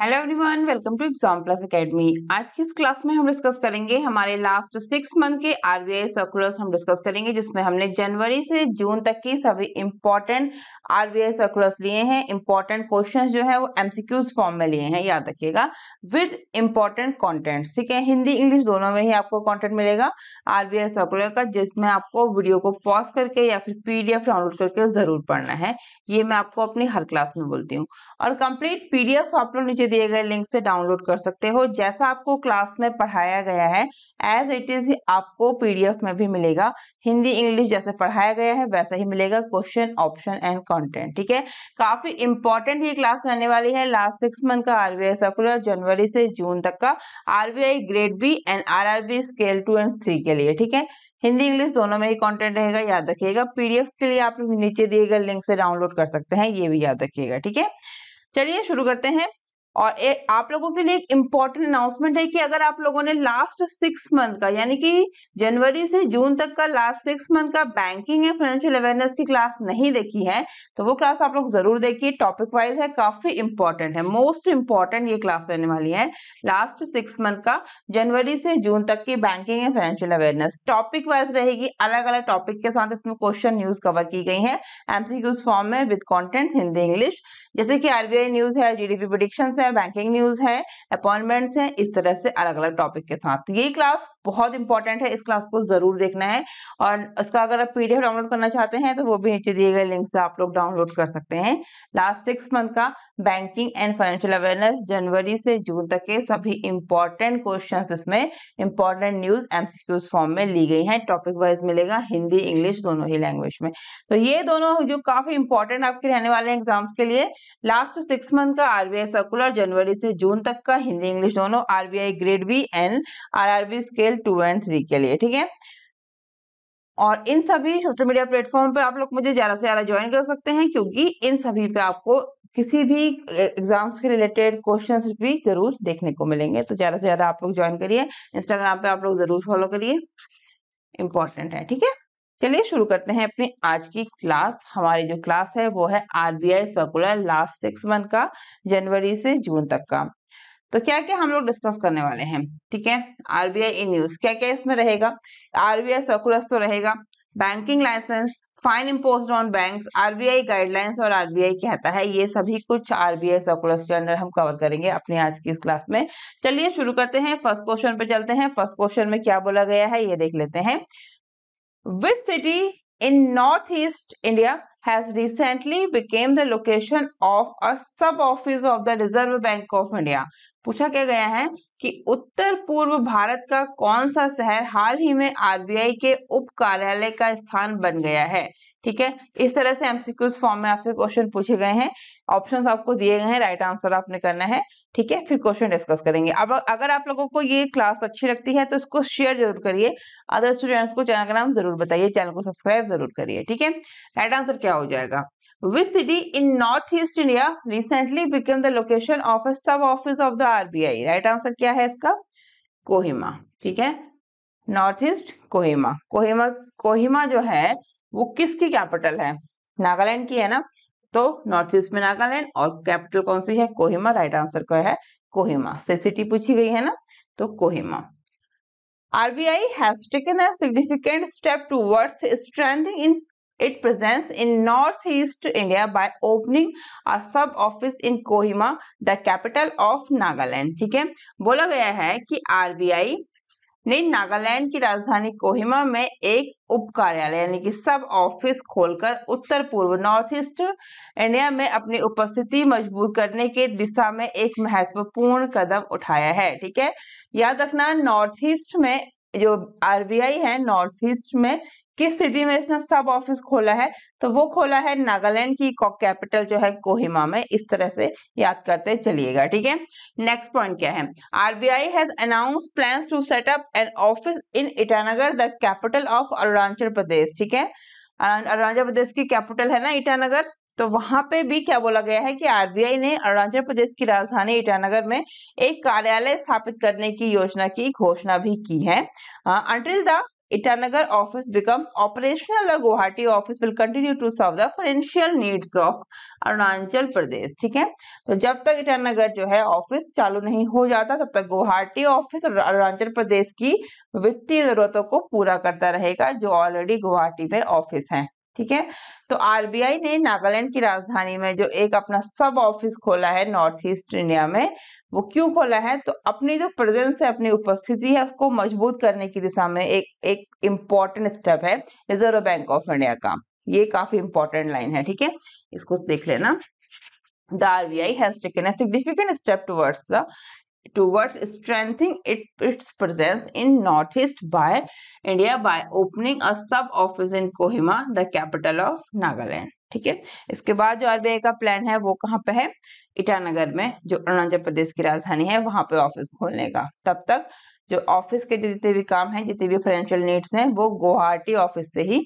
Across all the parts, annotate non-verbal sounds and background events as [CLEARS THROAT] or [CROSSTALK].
Hello everyone welcome to Exam Plus Academy आज की इस क्लास में हम डिस्कस करेंगे हमारे लास्ट सिक्स मंथ के आरबीआई सर्कुलर्स हम डिस्कस करेंगे जिसमें हमने जनवरी से जून तक की सभी इम्पोर्टेंट आरबीआई सर्कुलर्स लिए हैं इम्पोर्टेंट क्वेश्चंस जो है वो एमसीक्यूज फॉर्म में लिए हैं याद रखिएगा विद इम्पोर्टेंट कॉन्टेंट ठीक है हिंदी इंग्लिश दोनों में ही आपको कॉन्टेंट मिलेगा आरबीआई सर्कुलर का जिसमें आपको वीडियो को पॉज करके या फिर पीडीएफ डाउनलोड करके जरूर पढ़ना है ये मैं आपको अपनी हर क्लास में बोलती हूँ और कंप्लीट पीडीएफ आप लोग नीचे दिए गए लिंक से डाउनलोड कर सकते हो जैसा आपको क्लास में पढ़ाया गया है एज इट इज आपको पीडीएफ में भी मिलेगा हिंदी इंग्लिश जैसे पढ़ाया गया है वैसा ही मिलेगा क्वेश्चन ऑप्शन एंड कंटेंट ठीक है काफी इंपॉर्टेंट ये क्लास रहने वाली है लास्ट सिक्स मंथ का आरबीआई सर्कुलर जनवरी से जून तक का RBI grade B and R R B scale two and three के लिए ठीक है हिंदी इंग्लिश दोनों में ही कंटेंट रहेगा याद रखिएगा पीडीएफ के लिए आप नीचे दिए गए लिंक से डाउनलोड कर सकते हैं ये भी याद रखिएगा ठीक है चलिए शुरू करते हैं और ए, आप लोगों के लिए एक इम्पॉर्टेंट अनाउंसमेंट है कि अगर आप लोगों ने लास्ट सिक्स मंथ का यानी कि जनवरी से जून तक का लास्ट सिक्स मंथ का बैंकिंग एंड फाइनेंशियल अवेयरनेस की क्लास नहीं देखी है तो वो क्लास आप लोग जरूर देखिए टॉपिक वाइज है काफी इंपॉर्टेंट है मोस्ट इंपॉर्टेंट ये क्लास रहने वाली है लास्ट सिक्स मंथ का जनवरी से जून तक की banking and financial awareness topic wise रहेगी अलग अलग टॉपिक के साथ इसमें क्वेश्चन न्यूज कवर की गई है एमसीक्यूज फॉर्म में विद कॉन्टेंट हिंदी इंग्लिश जैसे कि आरबीआई न्यूज है जीडीपी प्रोडिक्शन है बैंकिंग न्यूज है अपॉइंटमेंट्स है इस तरह से अलग अलग टॉपिक के साथ तो ये क्लास बहुत इंपॉर्टेंट है इस क्लास को जरूर देखना है और इसका अगर आप पीडीएफ डाउनलोड करना चाहते हैं तो वो भी नीचे दिए गए लिंक से आप लोग डाउनलोड कर सकते हैं लास्ट सिक्स मंथ का बैंकिंग एंड फाइनेंशियल अवेयरनेस जनवरी से जून तक के सभी इंपॉर्टेंट क्वेश्चन इसमें इंपॉर्टेंट न्यूज एमसीक्यूज फॉर्म में ली गई है टॉपिक वाइज मिलेगा हिंदी इंग्लिश दोनों ही लैंग्वेज में तो ये दोनों जो काफी इंपॉर्टेंट आपके रहने वाले एग्जाम्स के लिए लास्ट सिक्स मंथ का आरबीआई सर्कुलर जनवरी से जून तक का हिंदी इंग्लिश दोनों RBI grade B and RB scale two and three के लिए ठीक है और इन सभी सोशल मीडिया प्लेटफॉर्म पे आप लोग मुझे ज्यादा से ज्यादा ज्वाइन कर सकते हैं क्योंकि इन सभी पे आपको किसी भी एग्जाम्स के रिलेटेड क्वेश्चंस भी जरूर देखने को मिलेंगे तो ज़्यादा से ज़्यादा आप लोग ज्वाइन करिए इंस्टाग्राम पे आप लोग ज़रूर फॉलो करिए इम्पोर्टेंट है ठीक है चलिए शुरू करते हैं अपनी आज की क्लास हमारी जो क्लास है वो है RBI circular last six month का जनवरी से जून तक का तो क्या क्या हम लोग डिस्कस करने वाले हैं ठीक है आरबीआई इन न्यूज क्या क्या इसमें रहेगा आरबीआई सर्कुलर तो रहेगा banking licence fine impose on bank RBI guidelines और आरबीआई कहता है ये सभी कुछ आरबीआई सर्कुलर्स के अंडर हम कवर करेंगे अपने आज की इस क्लास में चलिए शुरू करते हैं फर्स्ट क्वेश्चन पे चलते हैं फर्स्ट क्वेश्चन में क्या बोला गया है ये देख लेते हैं which city in north east India has recently became the location of a sub office of the Reserve Bank of India. पूछा क्या गया है कि उत्तर पूर्व भारत का कौन सा शहर हाल ही में आरबीआई के उप कार्यालय का स्थान बन गया है ठीक है इस तरह से एमसीक्यूज फॉर्म में आपसे क्वेश्चन पूछे गए हैं ऑप्शन आपको दिए गए हैं राइट आंसर आपने करना है ठीक है फिर क्वेश्चन डिस्कस करेंगे अब अगर आप लोगों को ये क्लास अच्छी लगती है तो इसको शेयर जरूर करिए अदर स्टूडेंट्स को चैनल का नाम जरूर बताइए चैनल को सब्सक्राइब जरूर करिए ठीक है राइट आंसर क्या हो जाएगा Which city in Northeast India recently became the location of office sub office of the RBI? Right answer क्या है इसका कोहिमा ठीक है नॉर्थ ईस्ट कोहिमा कोहिमा कोहिमा जो है वो किसकी कैपिटल है नागालैंड की है ना तो नॉर्थ ईस्ट में नागालैंड और कैपिटल कौन सी है कोहिमा राइट आंसर क्या है कोहिमा से सिटी पूछी गई है ना तो Kohima RBI has taken a significant step towards strengthening in it presence in north east India by opening a sub office in Kohima the capital of Nagaland ठीक है बोला गया है कि आरबीआई ने नागालैंड की राजधानी कोहिमा में एक उप कार्यालय यानी कि सब ऑफिस खोलकर उत्तर पूर्व नॉर्थ ईस्ट इंडिया में अपनी उपस्थिति मजबूत करने के दिशा में एक महत्वपूर्ण कदम उठाया है ठीक है याद रखना नॉर्थ ईस्ट में जो आरबीआई है नॉर्थ ईस्ट में किस सिटी में इसने सब ऑफिस खोला है तो वो खोला है नागालैंड की कैपिटल जो है कोहिमा में इस तरह से याद करते चलिएगा ठीक है नेक्स्ट पॉइंट क्या है RBI has announce plan to set up an office in Itanagar the capital of Arunachal Pradesh ठीक है अरुणाचल प्रदेश की कैपिटल है ना ईटानगर तो वहां पे भी क्या बोला गया है कि आरबीआई ने अरुणाचल प्रदेश की राजधानी ईटानगर में एक कार्यालय स्थापित करने की योजना की घोषणा भी की है until the Itanagar office becomes operational, the Guwahati office will continue to serve the financial needs of Arunachal Pradesh ठीक है तो जब तक ईटानगर जो है ऑफिस चालू नहीं हो जाता तब तक गुवाहाटी ऑफिस अरुणाचल प्रदेश की वित्तीय जरूरतों को पूरा करता रहेगा जो ऑलरेडी गुवाहाटी में ऑफिस है ठीक है तो आरबीआई ने नागालैंड की राजधानी में जो एक अपना सब ऑफिस खोला है नॉर्थ ईस्ट इंडिया में वो क्यों खोला है तो अपनी जो प्रेजेंस है अपनी उपस्थिति है उसको मजबूत करने की दिशा में एक एक इम्पॉर्टेंट स्टेप है रिजर्व बैंक ऑफ इंडिया का ये काफी इंपॉर्टेंट लाइन है ठीक है इसको देख लेना the RBI has taken a significant step towards towards strengthening it, its presence in northeast by India by opening a sub office in Kohima, the capital of Nagaland. ठीक है इसके बाद जो आरबीआई का प्लान है वो कहाँ पे है ईटानगर में जो अरुणाचल प्रदेश की राजधानी है वहां पे ऑफिस खोलने का तब तक जो ऑफिस के जो जितने भी काम है जितने भी फाइनेंशियल नीड्स हैं वो गुवाहाटी ऑफिस से ही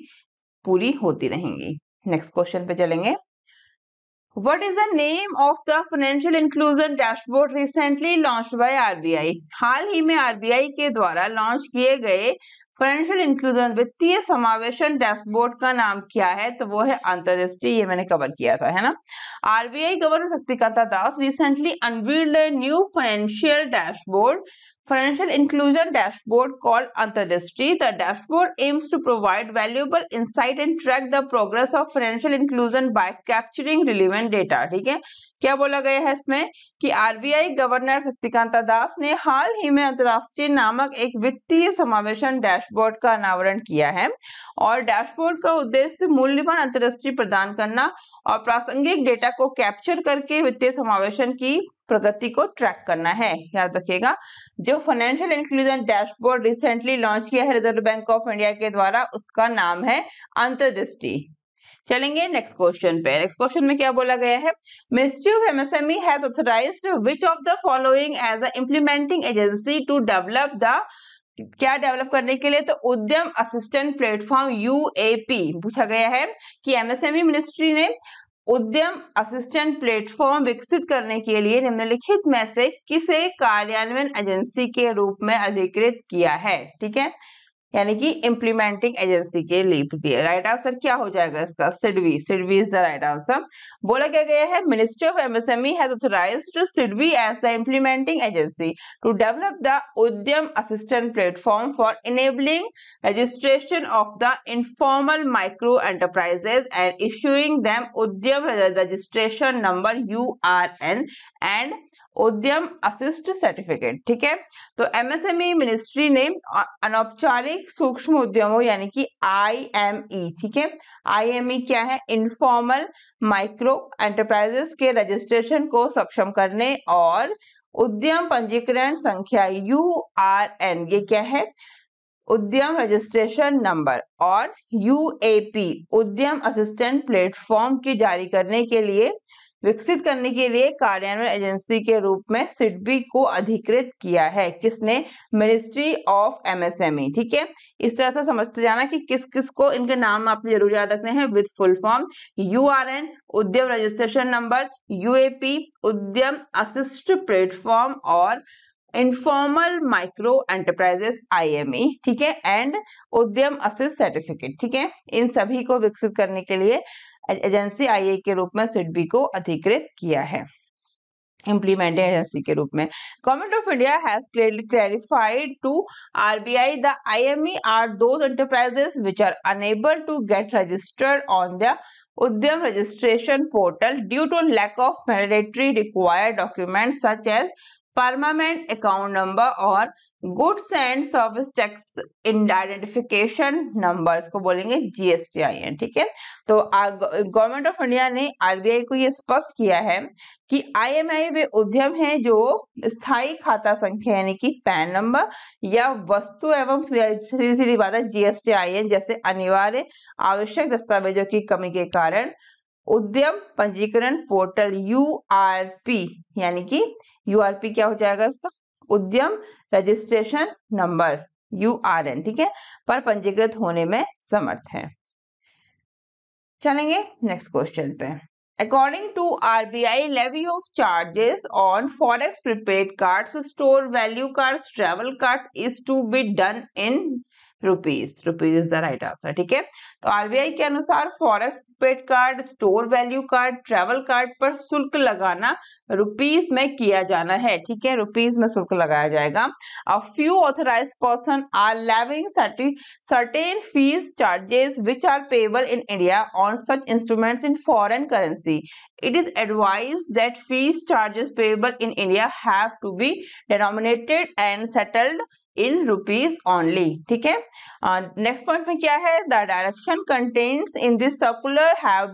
पूरी होती रहेंगी नेक्स्ट क्वेश्चन पे चलेंगे What is the name of the financial inclusion dashboard recently launched by RBI? हाल ही में RBI के द्वारा लॉन्च किए गए फाइनेंशियल इंक्लूजन वित्तीय समावेशन डैशबोर्ड का नाम क्या है तो वो है अंतरराष्ट्रीय ये मैंने कवर किया था है ना RBI governor Shaktikanta Das recently unveiled new financial dashboard Financial Inclusion Dashboard called Antarlistry. The dashboard aims to provide valuable insight and track the progress of financial inclusion by capturing relevant data. ठीक है क्या बोला गया है इसमें कि आरबीआई गवर्नर शक्तिकांता दास ने हाल ही में अंतर्राष्ट्रीय नामक एक वित्तीय समावेशन डैशबोर्ड का अनावरण किया है और डैशबोर्ड का उद्देश्य मूल्यवान अंतर्राष्ट्रीय प्रदान करना और प्रासंगिक डेटा को कैप्चर करके वित्तीय समावेशन की प्रगति को ट्रैक करना है याद रखिएगा जो financial inclusion dashboard recently launch किया है रिजर्व बैंक ऑफ इंडिया के द्वारा उसका नाम है अंतर्दृष्टि चलेंगे नेक्स्ट क्वेश्चन पे नेक्स्ट क्वेश्चन में क्या बोला गया है ministry of MSME has authorised which of the following as a implementing agency to develop the क्या डेवलप करने के लिए तो उद्यम असिस्टेंट प्लेटफॉर्म यूएपी पूछा गया है कि एमएसएमई मिनिस्ट्री e ने उद्यम असिस्टेंट प्लेटफॉर्म विकसित करने के लिए निम्नलिखित में से किसे कार्यान्वयन एजेंसी के रूप में अधिकृत किया है ठीक है यानी कि इम्प्लीमेंटिंग एजेंसी के लीप दिए राइट आंसर क्या हो जाएगा इसका SIDBI SIDBI is the right answer बोला क्या गया है ministry of MSME has authorised to SIDBI as the implementing agency to develop the Udyam assistant platform for enabling registration of the informal micro enterprises and issuing them Udyam registration number U R N and Udyam assist certificate ठीक है तो MSME ministry e ने अनौपचारिक सूक्ष्म उद्यमों यानी कि IME e, ठीक है आईएमई e क्या है इनफॉर्मल माइक्रो एंटरप्राइजेस के रजिस्ट्रेशन को सक्षम करने और उद्यम पंजीकरण संख्या यू आर एन ये क्या है उद्यम रजिस्ट्रेशन नंबर और यूएपी उद्यम असिस्टेंट प्लेटफॉर्म की जारी करने के लिए विकसित करने के लिए कार्यान्वयन एजेंसी के रूप में सिडबी को अधिकृत किया है किसने मिनिस्ट्री ऑफ एमएसएमई ठीक है इस तरह से समझते जाना कि किस किस को इनके नाम आप जरूर याद रखने हैं with full form U R N Udyam registration number UAP Udyam assist platform और इनफॉर्मल माइक्रो एंटरप्राइजेस आईएमई ठीक है एंड उद्यम असिस्ट सर्टिफिकेट ठीक है इन सभी को विकसित करने के लिए एजेंसी आईए के रूप में सिडबी को अधिकृत किया है इम्प्लीमेंटिंग एजेंसी के रूप में government of India has clarified to RBI the IME are those enterprises which are unable to get registered on the Udyam registration portal due to lack of mandatory required document such as permanent account number और goods and service tax identification number को बोलेंगे GST I N ठीक है तो government of India ने RBI को यह स्पष्ट किया है कि आईएमआई वे उद्यम हैं जो स्थायी खाता संख्या यानी कि पैन नंबर या वस्तु एवं सीधी सीधी बात है जीएसटी आई एन जैसे अनिवार्य आवश्यक दस्तावेजों की कमी के कारण उद्यम पंजीकरण पोर्टल यूआरपी यानी कि पी क्या हो जाएगा इसका Udyam registration number U R N ठीक है पर पंजीकृत होने में समर्थ है चलेंगे नेक्स्ट क्वेश्चन पे according to R B I levy of charges on forex prepaid card store value card travel card is to be done in rupees rupees is the right answer ठीक है तो आरबीआई के अनुसार forex paid card store value card travel card पर शुल्क लगाना rupees में किया जाना है ठीक है रुपीज में शुल्क लगाया जाएगा a few authorise person are levying certain fees charges which are payable in India on such instruments in foreign currency it is advise that fees charges payable in India have to be denominated and settled in rupees only ठीक है next uh, point में क्या है the direction content in this circular है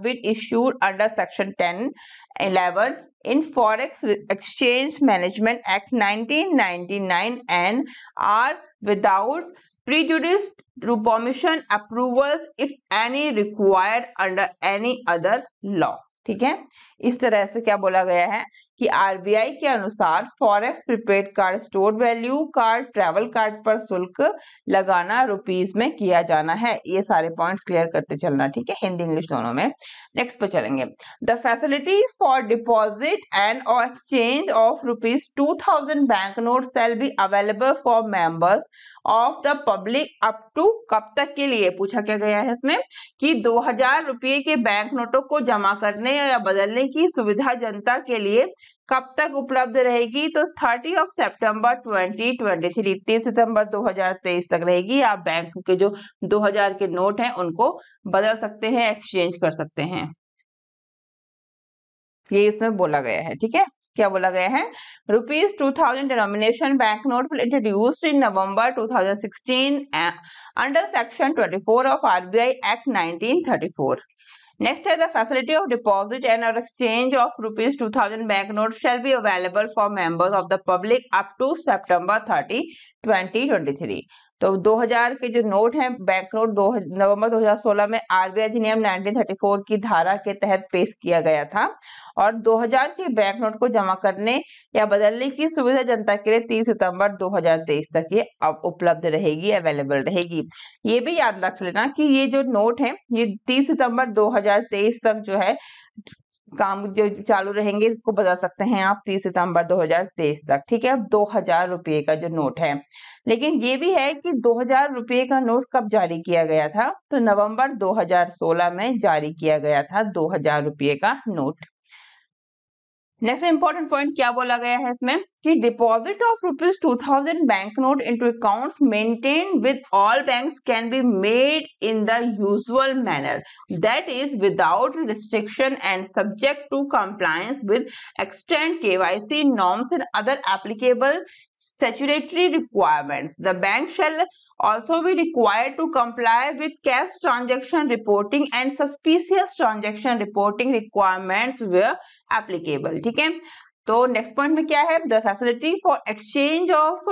in forex exchange management act nineteen and are without prejudice to permission approvals if any required under any other law ठीक है इस तरह से क्या बोला गया है कि आरबीआई के अनुसार forex prepaid card store value card travel card पर शुल्क लगाना रुपीज में किया जाना है ये सारे पॉइंट्स क्लियर करते चलना ठीक है हिंदी इंग्लिश दोनों में नेक्स्ट पर चलेंगे the facility for deposit and और exchange of rupees two thousand bank note shall be available for members of the public up to कब तक के लिए पूछा क्या गया है इसमें कि दो हजार रुपये के बैंक नोटों को जमा करने या बदलने की सुविधा जनता के लिए कब तक उपलब्ध रहेगी तो thirty of September twenty twenty three तीस सितंबर तेईस तक रहेगी आप बैंक के जो दो हजार के नोट हैं उनको बदल सकते हैं एक्सचेंज कर सकते हैं ये इसमें बोला गया है ठीक है क्या बोला गया है rupees two thousand denomination bank note introduced in November 2016 under section 24 of RBI act 1934 next है the facility of deposit and और exchange of rupees two thousand bank note shall be available for members of the public up to September thirty twenty तो 2000 के जो note हैं bank note दो नवंबर 2016 में RBI अधिनियम 1934 की धारा के तहत पेश किया गया था और 2000 के बैंक नोट को जमा करने या बदलने की सुविधा जनता के लिए 30 सितंबर 2023 तक ये अब उपलब्ध रहेगी अवेलेबल रहेगी ये भी याद रख लेना कि ये जो नोट है ये 30 सितंबर 2023 तक जो है काम जो चालू रहेंगे इसको बता सकते हैं आप 30 सितंबर 2023 तक ठीक है अब दो हजार रुपये का जो नोट है लेकिन ये भी है कि दो हजार रुपये का नोट कब जारी किया गया था तो नवंबर 2016 में जारी किया गया था दो हजार रुपये का नोट नेक्स्ट इंपॉर्टेंट पॉइंट क्या बोला गया है इसमें कि deposit of rupees two thousand bank note into account maintain with all bank can be made in the usual manner that is without restriction and subject to compliance with extend KYC norms and other applicable statutory requirements the bank shall also be required to comply with cash transaction reporting and suspicious transaction reporting requirements were applicable ठीक है तो next point में क्या है the facility for exchange of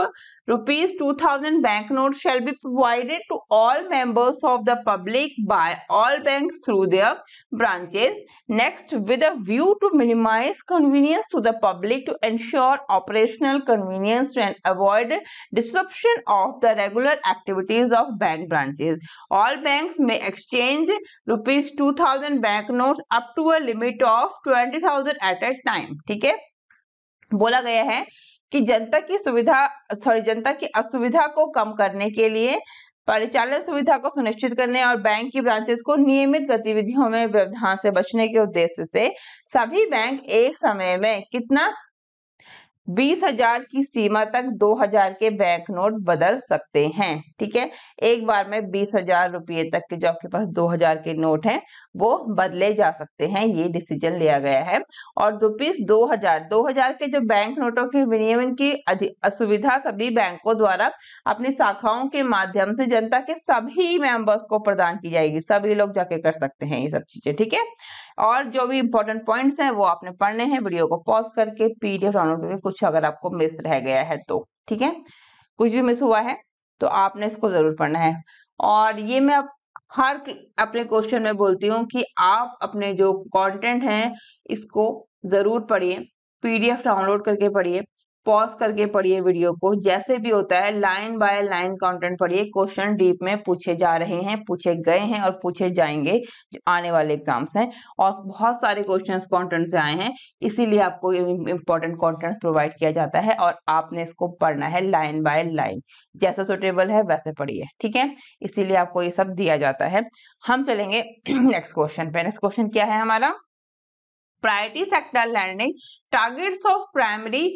rupees 2000 banknote shall be provided to all members of the public by all banks through their branches next with a view to minimize convenience to the public to ensure operational convenience and avoid disruption of the regular activities of bank branches all banks may exchange rupees 2000 banknotes up to a limit of 20000 at a time ठीक है बोला गया है कि जनता की सुविधा sorry जनता की असुविधा को कम करने के लिए परिचालन सुविधा को सुनिश्चित करने और बैंक की ब्रांचेस को नियमित गतिविधियों में व्यवधान से बचने के उद्देश्य से सभी बैंक एक समय में कितना बीस हजार की सीमा तक दो हजार के बैंक नोट बदल सकते हैं ठीक है एक बार में बीस हजार रुपये तक के जो आपके पास दो हजार के नोट हैं वो बदले जा सकते हैं ये डिसीजन लिया गया है और रुपीज दो हजार दो हजार के जो बैंक नोटों के विनियमन की असुविधा सभी बैंकों द्वारा अपनी शाखाओं के माध्यम से जनता के सभी मेंबर्स को प्रदान की जाएगी सभी लोग जाके कर सकते हैं ये सब चीजें ठीक है और जो भी इंपॉर्टेंट पॉइंट्स हैं वो आपने पढ़ने हैं वीडियो को पॉज करके पीडीएफ डाउनलोड करके कुछ अगर आपको मिस रह गया है तो ठीक है कुछ भी मिस हुआ है तो आपने इसको जरूर पढ़ना है और ये मैं हर अपने क्वेश्चन में बोलती हूँ कि आप अपने जो कंटेंट हैं इसको ज़रूर पढ़िए पीडीएफ डाउनलोड करके पढ़िए पॉज करके पढ़िए वीडियो को जैसे भी होता है लाइन बाय लाइन कंटेंट पढ़िए क्वेश्चन डीप में पूछे जा रहे हैं पूछे गए हैं और पूछे जाएंगे जो आने वाले एग्जाम्स हैं और बहुत सारे क्वेश्चन कंटेंट से आए हैं इसीलिए आपको इंपॉर्टेंट कंटेंट्स प्रोवाइड किया जाता है और आपने इसको पढ़ना है लाइन बाय लाइन जैसा सुटेबल है वैसे पढ़िए ठीक है इसीलिए आपको ये सब दिया जाता है हम चलेंगे नेक्स्ट [CLEARS THROAT] क्वेश्चन पे नेक्स्ट क्वेश्चन क्या है हमारा priority sector learning targets of primary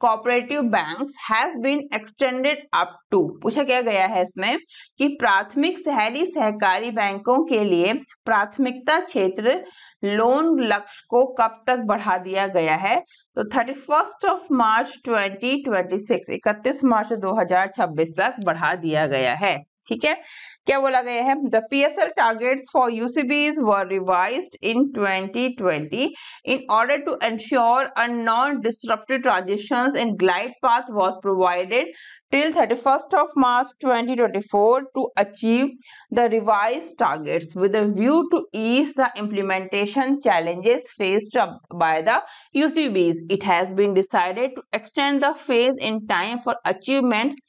cooperative banks has been extended up to पूछा क्या गया है इसमें कि प्राथमिक शहरी सहकारी बैंकों के लिए प्राथमिकता क्षेत्र लोन लक्ष्य को कब तक बढ़ा दिया गया है तो thirty first of March twenty twenty six इकतीस मार्च दो हजार छब्बीस तक बढ़ा दिया गया है ठीक है क्या बोला गया है the PSL targets for UCBs were revised in 2020 in order to ensure a non disruptive transition. And glide path was provided till 31st of March 2024 to achieve the revised targets with a view to ease the implementation challenges faced by the UCBs. It has been decided to extend the phase in time for achievement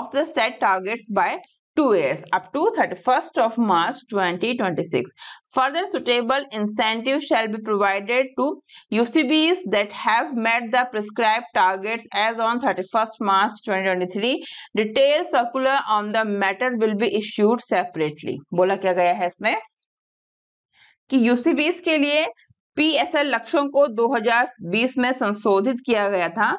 of the set targets by two years up to 31st of March 2026. Further suitable incentive shall be provided to UCBs that have met the prescribed targets as on 31st March 2023. Detailed circular on the matter will be issued separately. बोला क्या गया है इसमें कि यूसीबीस के लिए PSL लक्ष्यों को 2020 में संशोधित किया गया था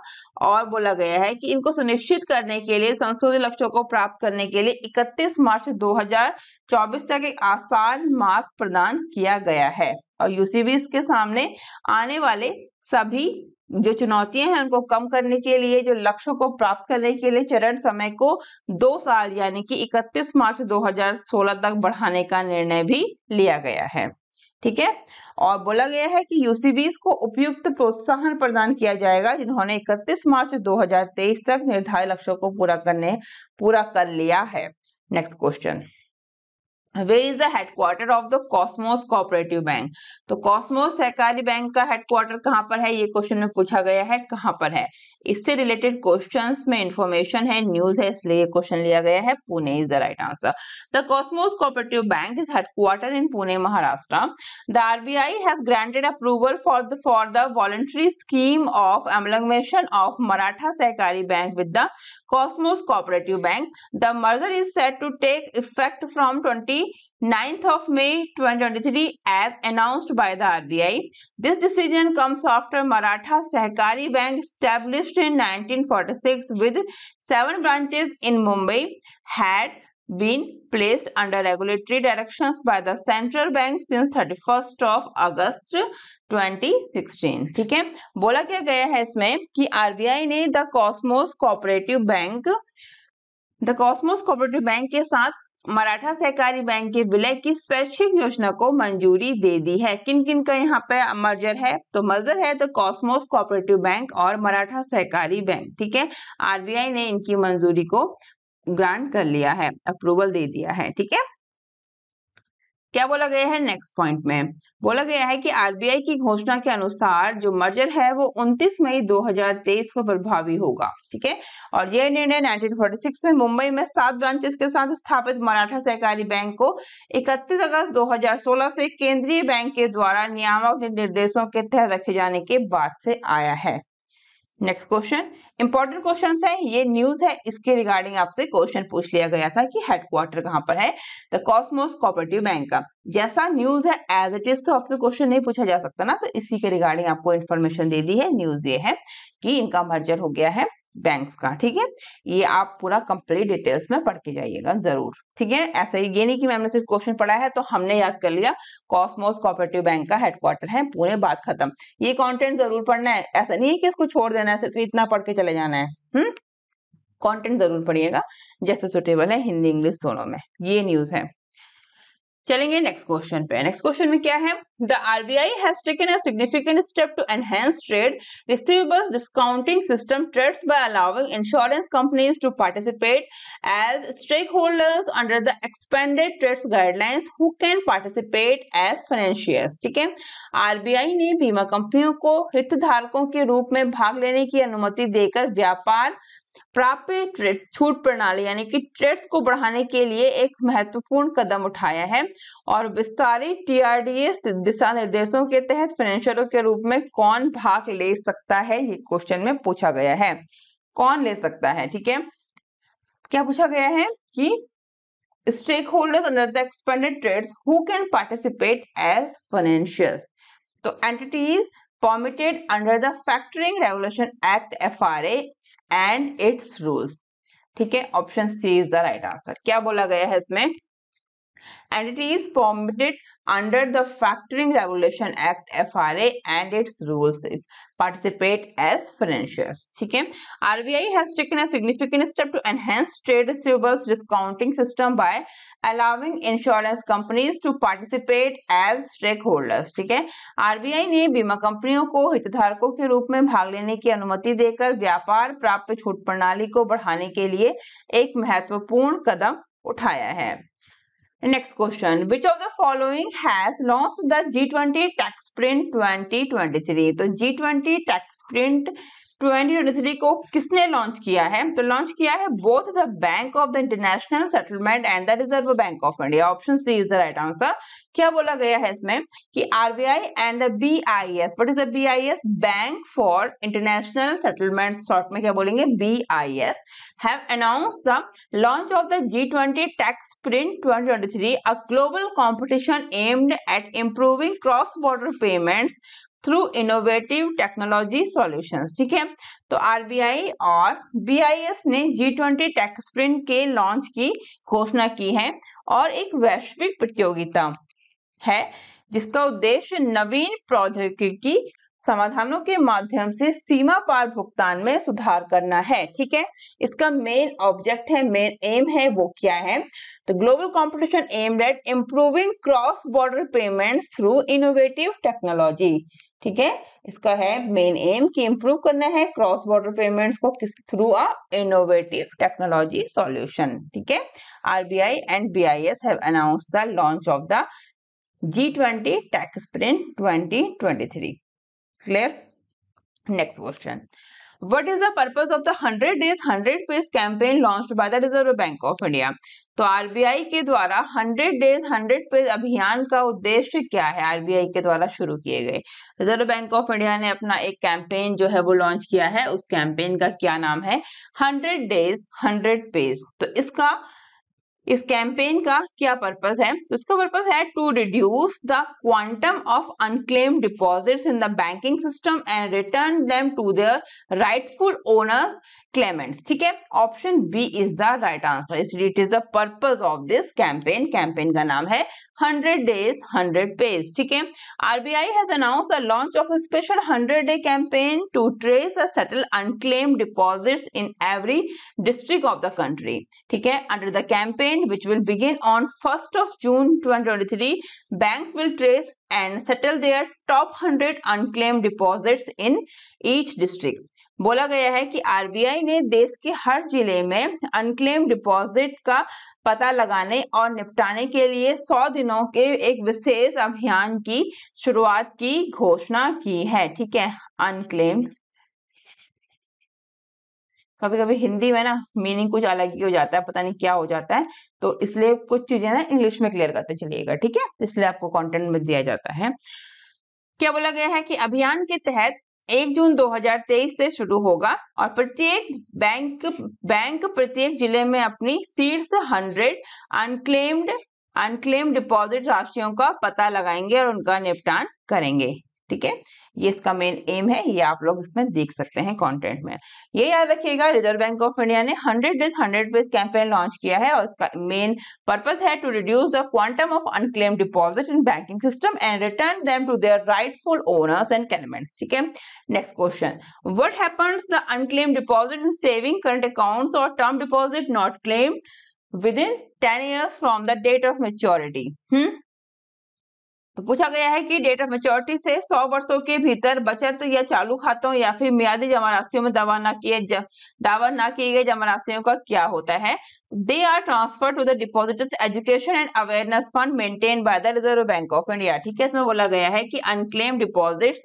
और बोला गया है कि इनको सुनिश्चित करने के लिए संशोधित लक्ष्यों को प्राप्त करने के लिए 31 मार्च 2024 तक एक आसान मार्ग प्रदान किया गया है और यूसीबी के सामने आने वाले सभी जो चुनौतियां हैं उनको कम करने के लिए जो लक्ष्यों को प्राप्त करने के लिए चरण समय को दो साल यानी कि 31 मार्च 2016 तक बढ़ाने का निर्णय भी लिया गया है ठीक है और बोला गया है कि यूसीबीस को उपयुक्त प्रोत्साहन प्रदान किया जाएगा जिन्होंने 31 मार्च 2023 तक निर्धारित लक्ष्यों को पूरा करने पूरा कर लिया है next question where is the headquarter of the Cosmos cooperative bank तो कॉस्मोस सहकारी बैंक का हेडक्वार्टर कहाँ पर है ये क्वेश्चन में पूछा गया है कहाँ पर है इससे रिलेटेड क्वेश्चन में इंफॉर्मेशन है न्यूज है इसलिए ये क्वेश्चन लिया गया है Pune is the right answer the Cosmos cooperative bank is headquarter in Pune Maharashtra the R B I has granted approval for the for the voluntary scheme of amalgamation of Maratha Sahakari bank with the Cosmos cooperative bank the merger is set to take effect from twenty 9th of May 2023 as announced by the RBI. This decision comes after Maratha Sahakari Bank established in 1946 with seven branches in Mumbai had been placed under regulatory directions by the central bank since 31st of August 2016 ठीक है बोला क्या गया है इसमें कि RBI ने the Cosmos cooperative bank the Cosmos cooperative bank के साथ मराठा सहकारी बैंक के विलय की स्वैच्छिक योजना को मंजूरी दे दी है किन किन का यहाँ पे मर्जर है तो मर्जर है तो कॉस्मोस कोऑपरेटिव बैंक और मराठा सहकारी बैंक ठीक है आरबीआई ने इनकी मंजूरी को ग्रांट कर लिया है अप्रूवल दे दिया है ठीक है क्या बोला गया है नेक्स्ट पॉइंट में बोला गया है कि आरबीआई की घोषणा के अनुसार जो मर्जर है वो 29 मई 2023 को प्रभावी होगा ठीक है और यह निर्णय 1946 में मुंबई में सात ब्रांचेस के साथ स्थापित मराठा सहकारी बैंक को 31 अगस्त 2016 से केंद्रीय बैंक के द्वारा नियामक निर्देशों के तहत रखे जाने के बाद से आया है नेक्स्ट क्वेश्चन इंपॉर्टेंट क्वेश्चन है ये न्यूज है इसके रिगार्डिंग आपसे क्वेश्चन पूछ लिया गया था कि हेडक्वार्टर कहाँ पर है द कॉस्मोस कॉपरेटिव बैंक का जैसा न्यूज है एज इट इज तो आपसे क्वेश्चन नहीं पूछा जा सकता ना तो इसी के रिगार्डिंग आपको इन्फॉर्मेशन दे दी है न्यूज ये है कि इनका मर्जर हो गया है बैंक्स का ठीक है ये आप पूरा कंप्लीट डिटेल्स में पढ़ के जाइएगा जरूर ठीक है ऐसा ही ये नहीं कि मैम ने सिर्फ क्वेश्चन पढ़ा है तो हमने याद कर लिया कॉस्मोस कोऑपरेटिव बैंक का हेडक्वार्टर है पूरे बात खत्म ये कंटेंट जरूर पढ़ना है ऐसा नहीं है कि इसको छोड़ देना है सिर्फ इतना पढ़ के चले जाना है हम्म कंटेंट जरूर पढ़िएगा जैसे सुटेबल है हिंदी इंग्लिश दोनों में ये न्यूज है चलेंगे नेक्स्ट क्वेश्चन पे नेक्स्ट क्वेश्चन में क्या है the RBI has taken a significant step to enhance trade receivables discounting system TReDS by allowing insurance companies to participate as stake holders under the expanded TReDS guidelines who can participate as financiers ठीक है RBI ने बीमा कंपनियों को हितधारकों के रूप में भाग लेने की अनुमति देकर व्यापार प्राप्य ट्रेड छूट प्रणाली यानी कि ट्रेड्स को बढ़ाने के लिए एक महत्वपूर्ण कदम उठाया है और विस्तारित टीआरडीएस दिशा निर्देशों के तहत फाइनेंशियरों के रूप में कौन भाग ले सकता है ये क्वेश्चन में पूछा गया है कौन ले सकता है ठीक है क्या पूछा गया है कि stake holders under the expanded TReDS who can participate as financiers तो entities permitted under the Factoring Regulation Act FRA and its rules. ठीक option option is the right answer. Answer क्या बोला गया है इसमें entities permitted under the factoring regulation act fra and its rules participate as financiers. theek hai RBI has taken a significant step to enhance trade receivables discounting system by allowing insurance companies to participate as stakeholders. theek hai RBI ne bima companies ko हितधारकों ke roop mein bhag lene ki anumati dekar vyapar प्राप्त छूट pranali ko badhane ke liye ek महत्वपूर्ण kadam uthaya hai Next question. Which of the following has launched the G20 Tax Print 2023? So, G20 Tax Print 2023 को किसने launch किया है तो launch किया है both the bank of the international settlement and the Reserve bank of India option C is the right answer क्या बोला गया है इसमें कि RBI and the B I S what is the B I S bank for international settlement short में क्या बोलेंगे B I S have announce the launch of the G twenty tech sprint twenty twenty three a global competition aimed eight improving cross border payment through innovative technology solutions ठीक है तो RBI और BIS ने G twenty tech के launch की घोषणा की है और एक वैश्विक प्रतियोगिता है जिसका उद्देश्य नवीन प्रौद्योगिकी समाधानों के माध्यम से सीमा पार भुगतान में सुधार करना है ठीक है इसका मेन ऑब्जेक्ट है मेन एम है वो क्या है तो global competition aimed at improving cross border payments through innovative technology ठीक है इसका है मेन एम कि इम्प्रूव करना है क्रॉस बॉर्डर पेमेंट्स को किस through a innovative technology solution ठीक है RBI and BIS have announce the launch of the G twenty tech sprint twenty twenty three clear next question what is the purpose of the 100 days 100 pace campaign launched by the reserve bank of india तो RBI के द्वारा 100 days 100 page अभियान का उद्देश्य क्या है RBI के द्वारा शुरू किए गए रिजर्व बैंक ऑफ इंडिया ने अपना एक कैंपेन जो है वो लॉन्च किया है उस कैंपेन का क्या नाम है 100 डेज 100 पेज तो इसका इस कैंपेन का क्या पर्पस है तो इसका पर्पस है to reduce the quantum of unclaim deposits in the banking system and return them to their rightful owners claimants ठीक है option B is the right answer इसलिए it is the purpose of this campaign campaign का नाम है 100 days 100 pays ठीक है RBI has announce the launch of special 100 day campaign to trace a settle unclaim deposits in every district of the country ठीक है under the campaign which will begin on first of June twenty bank will trace and settle their top hundred unclaim deposits in each district बोला गया है कि RBI ने देश के हर जिले में अनक्लेम डिपॉजिट का पता लगाने और निपटाने के लिए 100 दिनों के एक विशेष अभियान की शुरुआत की घोषणा की है ठीक है अनक्लेम कभी कभी हिंदी में ना मीनिंग कुछ अलग ही हो जाता है पता नहीं क्या हो जाता है तो इसलिए कुछ चीजें ना इंग्लिश में क्लियर करते चलिएगा ठीक है इसलिए आपको कंटेंट में दिया जाता है क्या बोला गया है कि अभियान के तहत एक जून 2023 से शुरू होगा और प्रत्येक बैंक बैंक प्रत्येक जिले में अपनी सीड्स हंड्रेड अनक्लेम्ड अनक्लेम्ड डिपॉजिट राशियों का पता लगाएंगे और उनका निपटान करेंगे ठीक है ये इसका मेन एम है ये आप लोग इसमें देख सकते हैं कंटेंट में ये याद रखिएगा रिजर्व बैंक ऑफ इंडिया ने 100 डेज 100 डेज कैंपेन लॉन्च किया है और इसका मेन पर्पस है to reduce the quantum of unclaim deposit in banking system and return them to their rightful owners and claimants ठीक है next question what happens the unclaim deposit in saving current account और term deposit not claim within ten years from the date of maturity hmm तो पूछा गया है कि date of maturity से 100 वर्षों के भीतर बचत या चालू खातों या फिर मियादी जमा राशियों में दावा ना किए दावा ना किए गए जमा राशियों का क्या होता है they are transfer to the depositors education and awareness fund maintain by the Reserve bank of India ठीक है इसमें बोला गया है कि unclaim deposits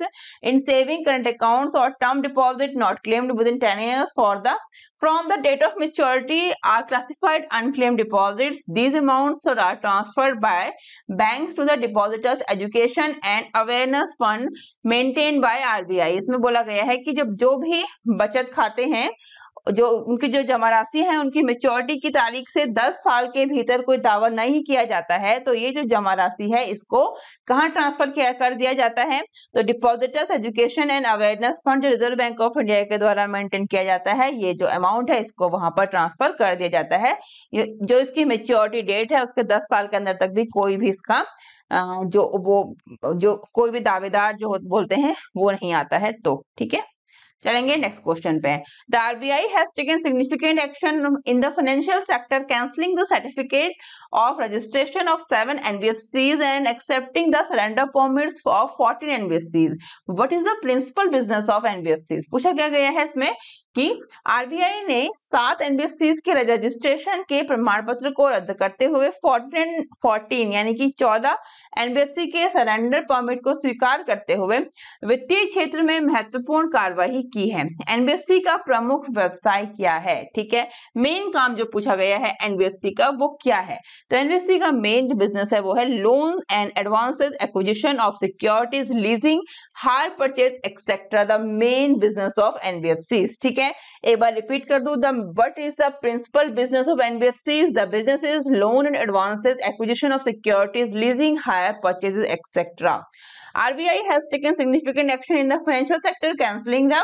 in saving current accounts और term deposit not claimed within ten years for the From the date of maturity are classified unclaimed deposits. These amounts are transferred by banks to the depositors education and awareness fund maintained by RBI. इसमें बोला गया है कि जब जो भी बचत खाते हैं जो उनकी जो जमा राशि है उनकी मेच्योरिटी की तारीख से 10 साल के भीतर कोई दावा नहीं किया जाता है तो ये जो जमा राशि है इसको कहाँ ट्रांसफर किया कर दिया जाता है तो depositors education and awareness fund Reserve bank of India के द्वारा मेंटेन किया जाता है ये जो अमाउंट है इसको वहां पर ट्रांसफर कर दिया जाता है जो इसकी मेच्योरिटी डेट है उसके दस साल के अंदर तक भी कोई भी इसका जो वो जो कोई भी दावेदार जो बोलते हैं वो नहीं आता है तो ठीक है चलेंगे नेक्स्ट क्वेश्चन पे the RBI has taken significant action in the financial sector cancelling the certificate of registration of seven NBFCs and accepting the surrender permits of fourteen NBFCs what is the principal business of NBFCs पूछा क्या गया है इसमें कि RBI ने सात NBFC के registration के प्रमाण पत्र को रद्द करते हुए 14, 14 यानी कि चौदह एनबीएफसी के सरेंडर परमिट को स्वीकार करते हुए वित्तीय क्षेत्र में महत्वपूर्ण कार्रवाई की है एनबीएफसी का प्रमुख व्यवसाय क्या है ठीक है मेन काम जो पूछा गया है एनबीएफसी का वो क्या है तो एनबीएफसी का मेन जो बिजनेस है वो है loan and advance acquisition of securities leasing hire purchase etcetera the main business of NBFC ठीक ठीक है एक बार रिपीट कर दू the what is the principal business of NBFC the business is loan and advances acquisition of securities leasing hire purchases etcetera RBI has taken significant action in the financial sector, cancelling the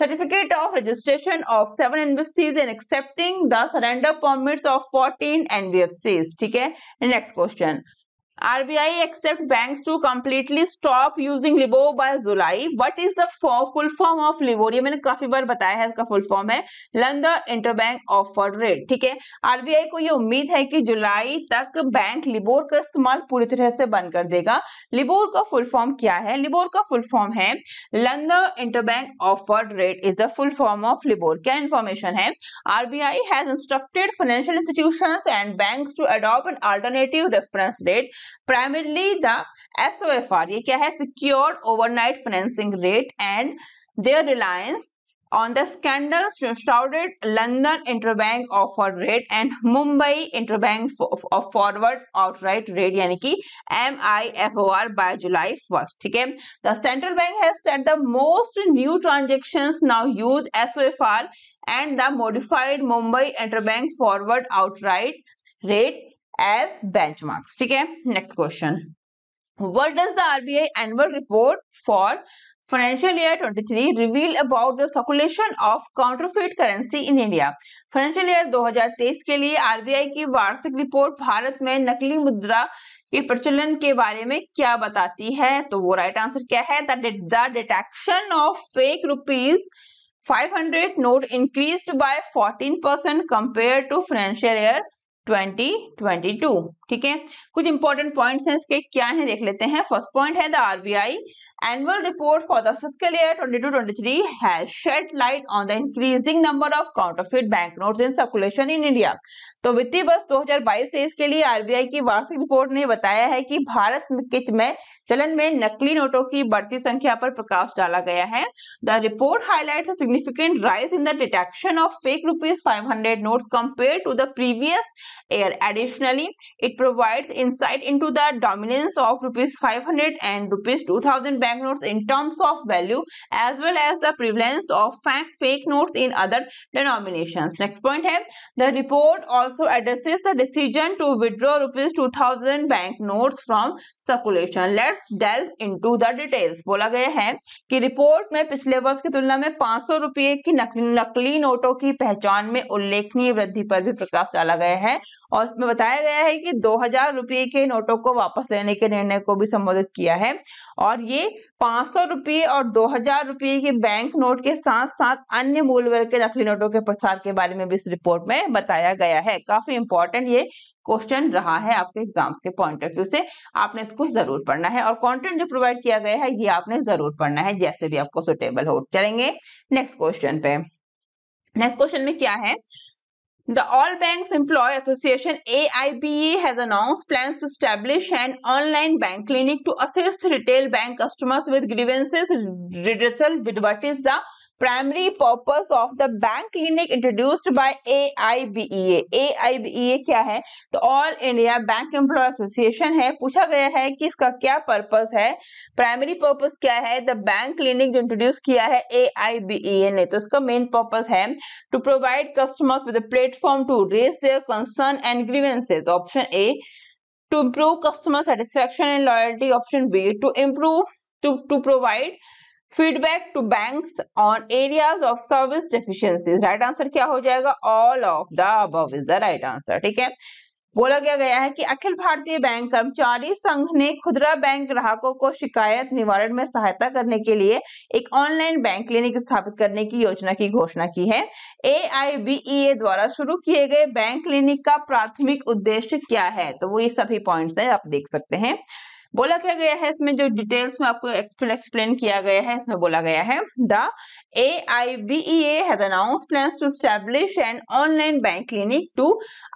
certificate of registration of seven NBFCs and accepting the surrender permits of 14 NBFCs. ठीक है, next question. RBI accept banks to completely stop using LIBOR by July. What is the full form of LIBOR? ये मैंने काफी बार बताया है इसका full form है learn the interbank offer rate ठीक है आरबीआई को ये उम्मीद है कि जुलाई तक बैंक लिबोर का इस्तेमाल पूरी तरह से बंद कर देगा लिबोर का फुल फॉर्म क्या है लिबोर का फुल फॉर्म है learn the interbank offer rate is the full form of LIBOR क्या इन्फॉर्मेशन है RBI has instructed financial institution and bank to adopt an alternative reference rate primarily the SOFR ये क्या है secured overnight financing rate and their reliance on the scandal studded London interbank offer rate and Mumbai interbank forward outright rate यानी कि M I F O R by July first ठीक है the central bank has set the most new transaction now use S O F R and the modified Mumbai interbank forward outright rate as bench ठीक है next question what does the RBI annual report for financial year 23 reveal about the circulation of counterfeit currency in India financial year 2023 के लिए RBI की वार्षिक report Bharat में नकली मुद्रा के प्रचलन के बारे में क्या बताती है तो वो राइट आंसर क्या है the detection of fake rupees 500 note increased by 14 percent compare to financial year 2022 ठीक है कुछ इंपॉर्टेंट पॉइंट हैं इसके क्या हैं देख लेते हैं फर्स्ट पॉइंट है the RBI annual report for the physical year 2022 23 has shed light on the increasing number of counterfeit bank notes in circulation in India तो वित्तीय वर्ष 2022-23 के लिए आरबीआई की वार्षिक रिपोर्ट ने बताया है कि भारत किट में चलन में नकली नोटों की बढ़ती संख्या पर प्रकाश डाला गया है the report highlight significant rise in the detection of fake rupees five hundred note compare to the previous year additionally it provide insight into the dominance of rupees five hundred and rupees two thousand bank note in terms of value as well as the prevalence of fact fake note in other denomination next point है the report also also addresses the decision to withdraw rupees 2000 bank notes from circulation let's delve into the details बोला गया है कि report में पिछले वर्ष की तुलना में पांच सौ रुपये की नकली नकली नोटों की पहचान में उल्लेखनीय वृद्धि पर भी प्रकाश डाला गया है और इसमें बताया गया है कि दो हजार रुपये के नोटों को वापस लेने के निर्णय को भी संबोधित किया है और ये पांच सौ रुपये और दो हजार रुपये के बैंक नोट के साथ साथ अन्य मूल वर्ग के नकली नोटों के प्रसार के बारे में भी इस रिपोर्ट में बताया गया है काफी इंपॉर्टेंट ये क्वेश्चन रहा है आपके एग्जाम्स के पॉइंट ऑफ व्यू से आपने इसको जरूर पढ़ना है और कंटेंट जो प्रोवाइड किया गया है ये आपने जरूर पढ़ना है जैसे भी आपको सुटेबल हो चलेंगे नेक्स्ट क्वेश्चन पे नेक्स्ट क्वेश्चन में क्या है The All Banks Employee Association AIBA has announced plans to establish an online bank clinic to assist retail bank customers with grievances redressal with what is the primary purpose of the bank clinic introduced by AIBEA. AIBEA क्या है तो all India bank employ association है पूछा गया है कि इसका क्या पर्पज है प्राइमरी पर्पज क्या है द बैंक क्लिनिक जो इंट्रोड्यूस किया है ए आई बी ई ए ने तो इसका मेन पर्पज है to provide customers with platform to raise their concern and grievances option A to improve customer satisfaction and loyalty option B to improve to to provide feedback to bank on areas of service deficiencies right answer क्या हो जाएगा all of the above is the right answer ठीक है बोला गया गया है कि अखिल भारतीय बैंक कर्मचारी संघ ने खुदरा बैंक ग्राहकों को शिकायत निवारण में सहायता करने के लिए एक ऑनलाइन बैंक क्लिनिक स्थापित करने की योजना की घोषणा की है ए e द्वारा शुरू किए गए बैंक क्लिनिक का प्राथमिक उद्देश्य क्या है तो वो ये सभी पॉइंट्स हैं आप देख सकते हैं बोला क्या गया है इसमें जो डिटेल्स में आपको एक्सप्लेन किया गया है इसमें बोला गया है the A I B E as announce plan to establish an online bank clinic to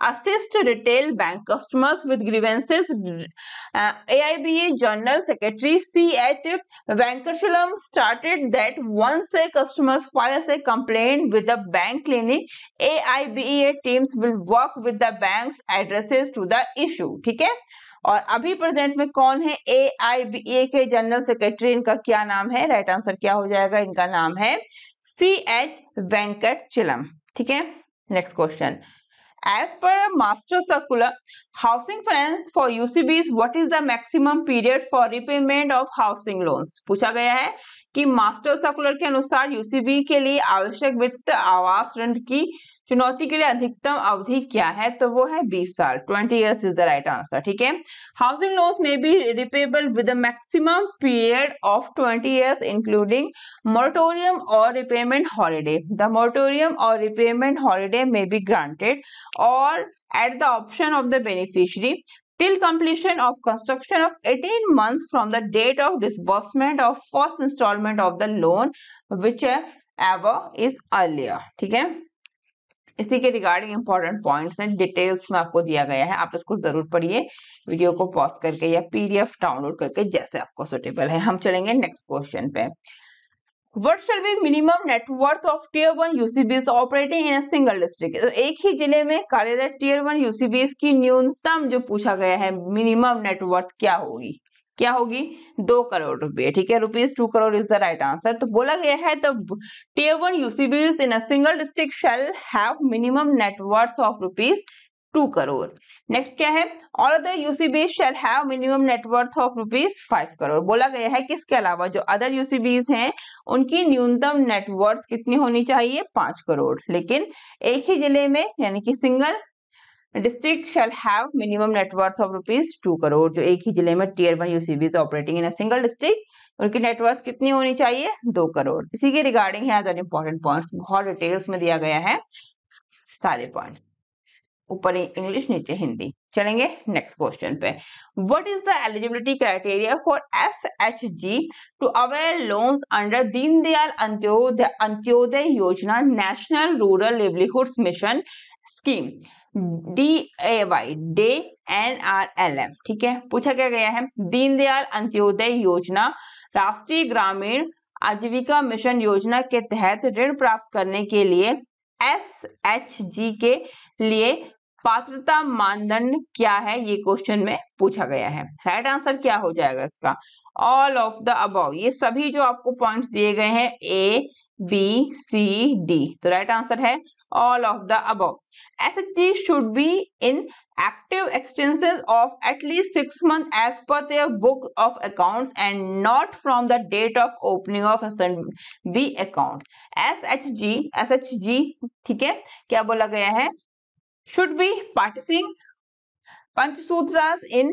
assist retail bank customers with grievances A I B A general secretary C H Venkatachalam started that once customers file say complain with the bank clinic A I B A teams will work with the bank addresses to the issue ठीक है और अभी present में कौन है ए I B ए के general secretary इनका क्या नाम है राइट आंसर क्या हो जाएगा इनका नाम है सी एच वेंकट चिलम ठीक है next question as per master circular housing finance for UCBs what is the maximum period for repayment of housing loans पूछा गया है कि मास्टर सर्कुलर के अनुसार यूसीबी के लिए आवश्यक वित्त आवास ऋण की चुनौती के लिए अधिकतम अवधि क्या है तो वो है 20 साल 20 years is the right answer ठीक है housing loans may be repayable with maximum period of 20 years including moratorium और रिपेमेंट हॉलीडे द मोरटोरियम और repayment holiday may be granted और at the option of the beneficiary till completion of construction of 18 months from the date of disbursement of first installment of the loan whichever is earlier ठीक है इसी के regarding important points हैं details में आपको दिया गया है आप इसको जरूर पढ़िए वीडियो को पॉज करके या पीडीएफ डाउनलोड करके जैसे आपको सुटेबल है हम चलेंगे नेक्स्ट क्वेश्चन पे what shall be minimum net worth of tier one UCBs operating in single district एक ही जिले में कार्यरत टीयर वन यूसीबीज की न्यूनतम जो पूछा गया है मिनिमम नेटवर्थ क्या होगी क्या होगी दो करोड़ रुपए ठीक है rupees two crore is the right answer तो बोला गया है तो tier one UCB in a single district shall have minimum net worth of rupees two crore next क्या है all other UCBs shall have minimum net worth of rupees five crore बोला गया है किसके अलावा जो अदर यूसीबीज हैं उनकी न्यूनतम नेटवर्थ कितनी होनी चाहिए पांच करोड़ लेकिन एक ही जिले में यानी कि single district shall have minimum net worth of rupees two crore जो एक ही जिले में tier one UCBs operating in a single district उनकी नेटवर्थ कितनी होनी चाहिए दो करोड़ इसी के रिगार्डिंग है अदर इंपॉर्टेंट पॉइंट बहुत डिटेल्स में दिया गया है सारे पॉइंट ऊपर इंग्लिश नीचे हिंदी चलेंगे नेक्स्ट क्वेश्चन पे what is the eligibility criteria for S H G to avail loans under Deendayal Antyodaya Antyodaya Yojana national rural livelihoods mission scheme D A Y day N R L M ठीक है पूछा क्या गया है दीनदयाल अंत्योदय योजना राष्ट्रीय ग्रामीण आजीविका मिशन योजना के तहत ऋण प्राप्त करने के लिए एस एच जी के लिए पात्रता मानदंड क्या है ये क्वेश्चन में पूछा गया है राइट आंसर क्या हो जाएगा इसका ऑल ऑफ द अबव ये सभी जो आपको पॉइंट्स दिए गए हैं ए बी सी डी तो राइट आंसर है all of the above S H G should be in active existence of at least six month as per their book of accounts and not from the date of opening of S and B account S H G S H G ठीक है क्या बोला गया है should be practising Panchasutras in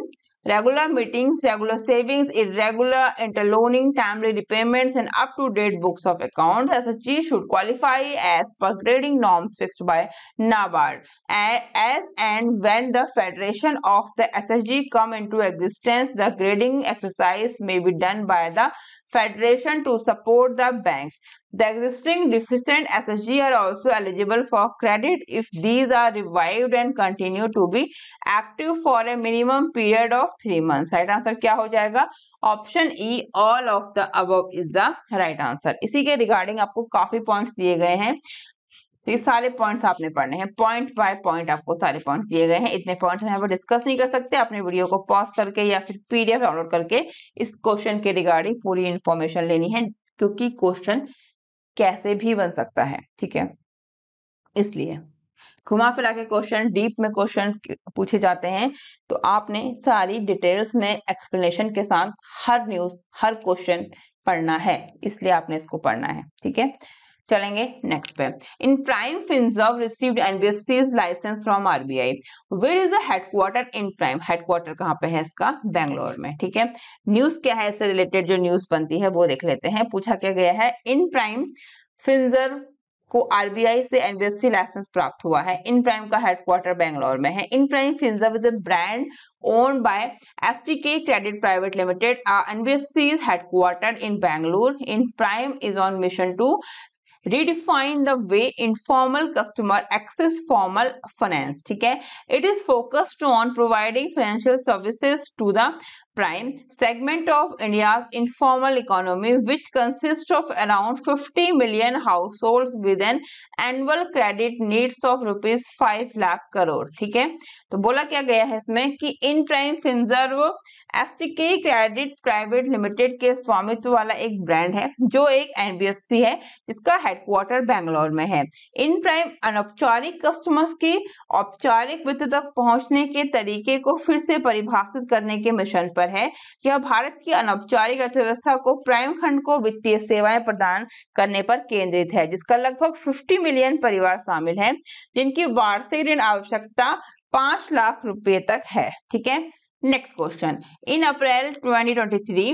regular meetings, regular savings, irregular interloaning, timely repayments and up-to-date books of accounts. SHG should qualify as per grading norms fixed by NABARD. As and when the federation of the SHG come into existence, the grading exercise may be done by the Federation to support the banks. The existing deficient SSG are also eligible for credit if these are revived and continue to be active for a minimum period of three months. Right answer क्या हो जाएगा option E all of the above is the right answer इसी के regarding आपको काफी points दिए गए हैं तो ये सारे पॉइंट्स आपने पढ़ने हैं पॉइंट बाय पॉइंट आपको सारे पॉइंट्स दिए गए हैं इतने पॉइंट्स हम यहाँ पर डिस्कस नहीं कर सकते अपने वीडियो को पॉज करके या फिर पीडीएफ डाउनलोड करके इस क्वेश्चन के रिगार्डिंग पूरी इन्फॉर्मेशन लेनी है क्योंकि क्वेश्चन कैसे भी बन सकता है ठीक है इसलिए घुमा फिरा के क्वेश्चन डीप में क्वेश्चन पूछे जाते हैं तो आपने सारी डिटेल्स में एक्सप्लेनेशन के साथ हर न्यूज हर क्वेश्चन पढ़ना है इसलिए आपने इसको पढ़ना है ठीक है चलेंगे नेक्स्ट पे InPrime Finserv received NBFCs licence from RBI where is the headquarter InPrime headquarter कहाँ पे है इसका बैंगलोर में ठीक है न्यूज क्या है इससे रिलेटेड जो न्यूज बनती है वो देख लेते हैं पूछा क्या गया है इन प्राइम फिनजर्व को आरबीआई से एनबीएफसी लाइसेंस प्राप्त हुआ है इन प्राइम का हेडक्वार्टर बैंगलोर में है InPrime Finserv with brand own owned by STK Credit Private Limited. Uh, NBFC is headquarter in Bangalore InPrime is on mission to redefine the way informal customer access formal finance Okay, it is focused on providing financial services to the prime segment of India's informal economy which consists of around 50 million households with an annual credit needs of rupees 5 lakh crore ठीक है तो बोला क्या गया है इसमें कि InPrime Finserv STK credit private limited के स्वामित्व वाला एक ब्रांड है जो एक एनबीएफसी है जिसका हेडक्वार्टर बेंगलोर में है इन प्राइम अनौपचारिक कस्टमर्स की औपचारिक वित्त तक पहुंचने के तरीके को फिर से परिभाषित करने के मिशन पर पर है यह भारत की अनौपचारिक अर्थव्यवस्था को प्राइम खंड को वित्तीय सेवाएं प्रदान करने पर केंद्रित है जिसका लगभग 50 मिलियन परिवार शामिल हैं जिनकी वार्षिक ऋण आवश्यकता पांच लाख रुपए तक है ठीक है next question in April twenty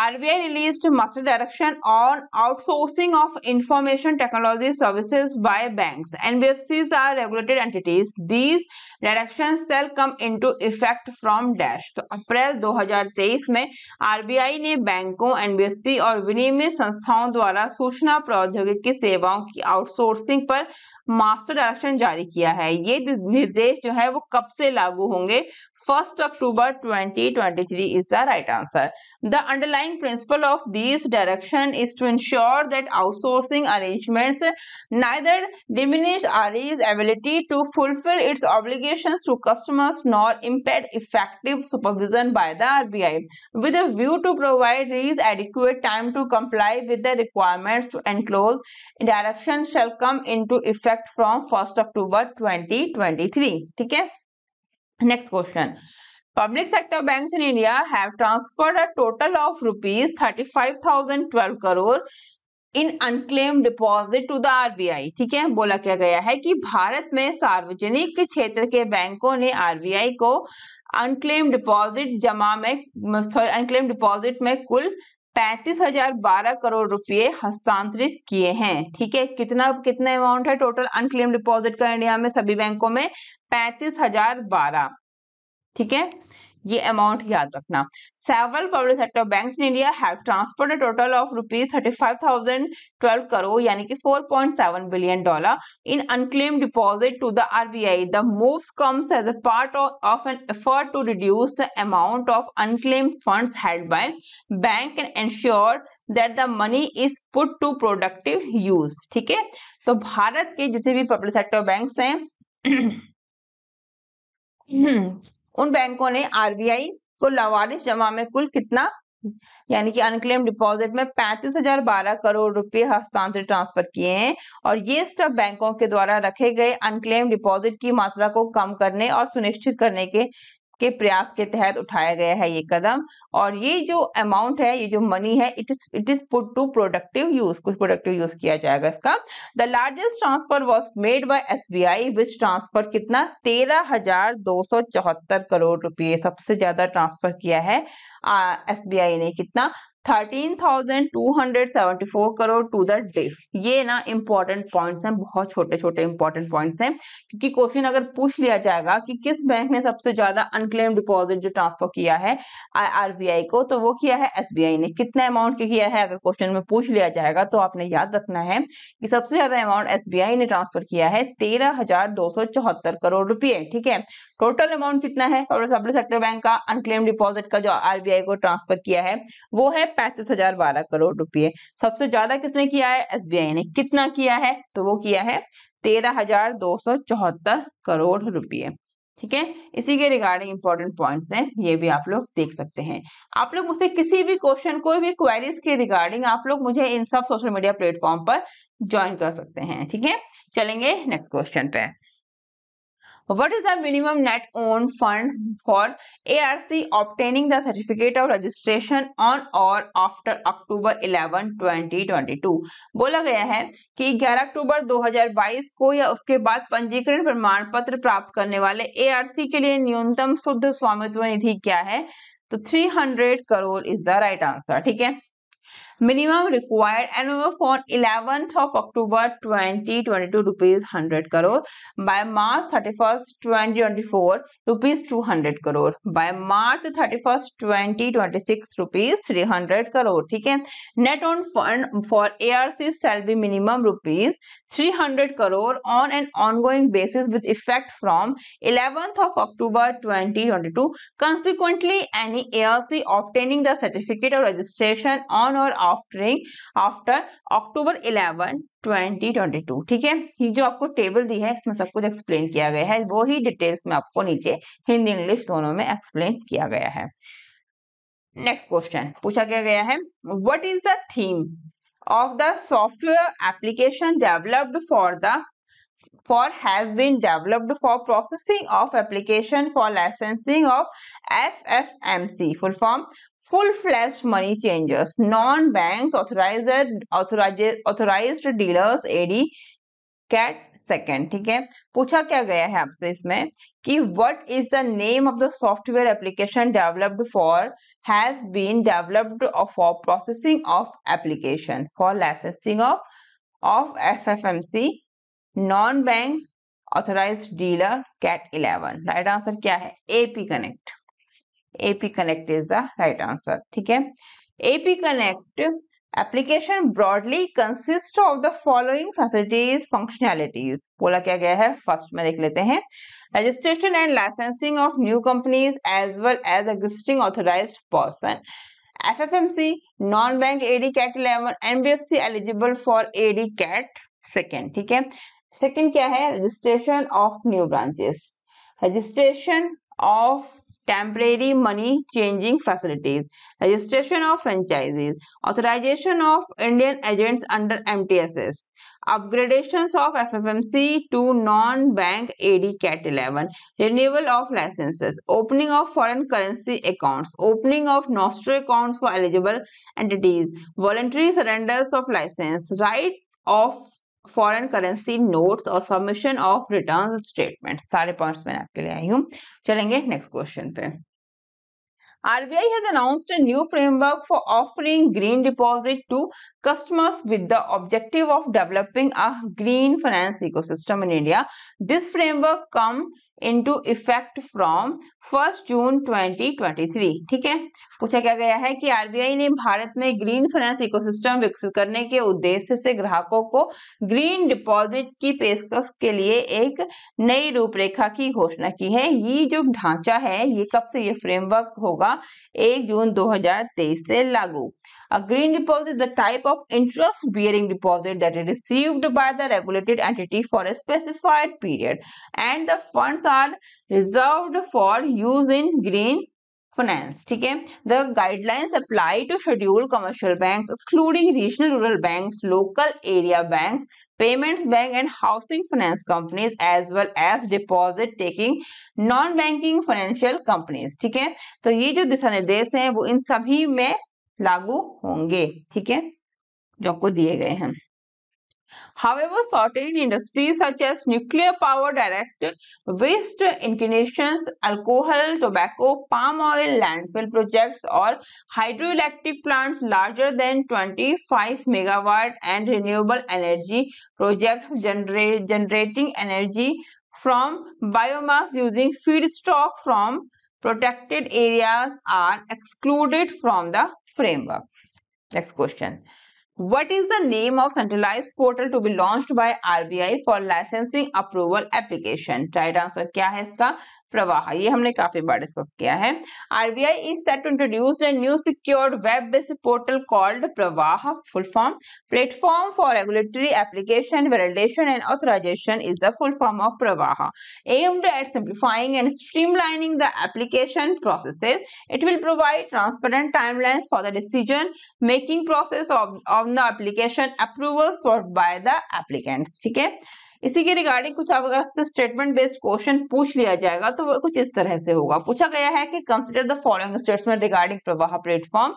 RBI released master direction on outsourcing of information technology services by banks. NBFCs are regulated entities. These directions shall come into effect from dash तो अप्रैल 2023 में आरबीआई ने बैंकों NBSC और विनिमय संस्थाओं द्वारा सूचना प्रौद्योगिकी सेवाओं की आउटसोर्सिंग पर मास्टर डायरेक्शन जारी किया है ये निर्देश जो है वो कब से लागू होंगे 1st October 2023 is the right answer. The underlying principle of this direction is to ensure that outsourcing arrangements neither diminish RE's ability to fulfill its obligations to customers nor impede effective supervision by the RBI with a view to provide RE's adequate time to comply with the requirements to enclose direction shall come into effect from 1st October 2023 ठीक है next question public sector banks in India have transferred a total of rupees thirty five thousand twelve crore in unclaimed deposit to the RBI ठीक है बोला क्या गया है कि भारत में सार्वजनिक क्षेत्र के बैंकों ने आरबीआई को अनक्लेम डिपॉजिट जमा में सॉरी अनक्लेम डिपॉजिट में कुल पैंतीस हजार बारह करोड़ रुपए हस्तांतरित किए हैं ठीक है कितना कितना अमाउंट है टोटल अनक्लेम डिपॉजिट का इंडिया में सभी बैंकों में पैंतीस हजार बारह ठीक है ये अमाउंट याद रखना several public sector banks in India have transferred total of rupees thirty five thousand twelve crore यानी कि four point seven billion dollar in unclaimed deposit to the RBI the moves comes as a part of an effort to reduce the amount of unclaimed fund held by bank and ensure that the money is put to productive use ठीक है तो भारत के जितने भी public sector banks हैं [CLEARS THROAT] हम्म, उन बैंकों ने आरबीआई को लावारिश जमा में कुल कितना यानी कि अनक्लेम डिपॉजिट में पैंतीस हजार बारह करोड़ रुपए हस्तांतरित ट्रांसफर किए हैं और ये स्टेप बैंकों के द्वारा रखे गए अनक्लेम डिपॉजिट की मात्रा को कम करने और सुनिश्चित करने के के प्रयास के तहत उठाया गया है ये कदम और ये जो अमाउंट है ये जो मनी है it is it is put to productive use कुछ प्रोडक्टिव यूज किया जाएगा इसका the largest transfer was made by S B I which transfer कितना तेरह हजार दो सौ चौहत्तर करोड़ रुपये सबसे ज्यादा ट्रांसफर किया है एस बी आई ने कितना thirteen thousand two hundred seventy four crore to the day ये ना इंपॉर्टेंट पॉइंट्स हैं बहुत छोटे छोटे इंपॉर्टेंट पॉइंट्स हैं क्योंकि क्वेश्चन अगर पूछ लिया जाएगा कि किस बैंक ने सबसे ज्यादा अनक्लेम डिपॉजिट जो ट्रांसफर किया है आरबीआई को तो वो किया है एसबीआई ने कितने अमाउंट के किया है अगर क्वेश्चन में पूछ लिया जाएगा तो आपने याद रखना है कि सबसे ज्यादा अमाउंट एस ने ट्रांसफर किया है तेरह हजार दो सौ चौहत्तर करोड़ रुपये ठीक है टोटल अमाउंट कितना है पब्लिक सेक्टर बैंक का अनक्लेम डिपॉजिट का जो आरबीआई को ट्रांसफर किया है वो है पैंतीस हजार बारह करोड़ रुपए सबसे ज्यादा किसने किया है एसबीआई ने कितना किया है तो वो किया है तेरह हजार दो सौ चौहत्तर करोड़ रुपये ठीक है इसी के रिगार्डिंग इंपॉर्टेंट पॉइंट्स हैं ये भी आप लोग देख सकते हैं आप लोग मुझसे किसी भी क्वेश्चन कोई भी क्वेरीज के रिगार्डिंग आप लोग मुझे इन सब सोशल मीडिया प्लेटफॉर्म पर ज्वाइन कर सकते हैं ठीक है चलेंगे नेक्स्ट क्वेश्चन पे what is the minimum net owned fund for arc obtaining the certificate of registration on or after october 11 2022 बोला गया है कि 11 अक्टूबर 2022 को या उसके बाद पंजीकरण प्रमाण पत्र प्राप्त करने वाले एआरसी के लिए न्यूनतम शुद्ध स्वामित्व निधि क्या है तो 300 crore is the right answer ठीक है minimum required annual for 11th of October 2022 rupees 100 crore by March 31st 2024 rupees 200 crore by March 31st 2026 rupees 300 crore Okay. net on fund for ARC shall be minimum rupees 300 crore on an ongoing basis with effect from 11th of October 2022 consequently any ARC obtaining the certificate of registration on or offering after October eleven 2022 ठीक है ये जो आपको table दी है इसमें सब कुछ explain किया गया है वो ही डिटेल्स में आपको नीचे हिंदी इंग्लिश दोनों में एक्सप्लेन किया गया है नेक्स्ट क्वेश्चन पूछा क्या गया है what is the theme of the software application developed for the for has been developed for processing of application for licensing of FFMC full form full fledged money changers non bank authorised dealers AD cat second ठीक है पूछा क्या गया है आपसे इसमें कि what is the name of the software application developed for has been developed for processing of application for licensing of of F F M C non bank authorised dealer cat eleven right answer क्या है AP connect AP connect is the right answer ठीक है AP connect application broadly consist of the following facilities functionalities बोला क्या गया है first में देख लेते हैं registration and licensing of new companies as well as existing authorised person F F M C non bank AD cat eleven NBFC eligible for AD cat second ठीक है सेकेंड क्या है registration of new branches registration of temporary money changing facilities, registration of franchises, authorization of Indian agents under MTSS, upgradations of FFMC to non-bank AD Cat 11, renewal of licenses, opening of foreign currency accounts, opening of nostro accounts for eligible entities, voluntary surrenders of license, right of foreign currency notes और submission of return statement सारे points मैंने आपके लिए आई हूँ चलेंगे next question पे RBI has announced a new framework for offering green deposit to customers with the objective of developing a green finance ecosystem in India. This framework come into effect from first June 2023 ठीक है पूछा क्या गया है कि RBI ने भारत में green finance ecosystem विकसित करने के उद्देश्य से ग्राहकों को ग्रीन डिपॉजिट की पेशकश के लिए एक नई रूपरेखा की घोषणा की है ये जो ढांचा है ये कब से ये फ्रेमवर्क होगा एक जून 2023 से लागू A green deposit is the type of interest-bearing deposit that is received by the regulated entity for a specified period and the funds are reserved for use in green finance Okay. the guidelines apply to scheduled commercial banks excluding regional rural banks local area banks payments bank and housing finance companies as well as deposit taking non banking financial companies Okay. So these are the Disha in हैं वो इन लागू होंगे ठीक है जो आपको दिए गए हैं However, certain industries such as nuclear power direct waste inclinations, alcohol, tobacco, palm oil, landfill projects or hydroelectric plants larger than 25 megawatt and renewable energy projects generate, generating energy from biomass using feedstock from protected areas are excluded from the framework. Next question. What is the name of centralized portal to be launched by RBI for licensing approval application? Right answer क्या है इसका प्रवाह ये हमने काफी बार discuss किया है RBI is set to introduce a new secured web based portal called Pravaah full form platform for regulatory application validation and authorisation is the full form of Pravaah aimed at simplifying and streamlining the application processes it will provide transparent timelines for the decision making process of of the application approval by the applicants ठीक है इसी के regarding कुछ आपसे statement based question पूछ लिया जाएगा तो वो कुछ इस तरह से होगा पूछा गया है कि consider the following statement regarding Pravaah platform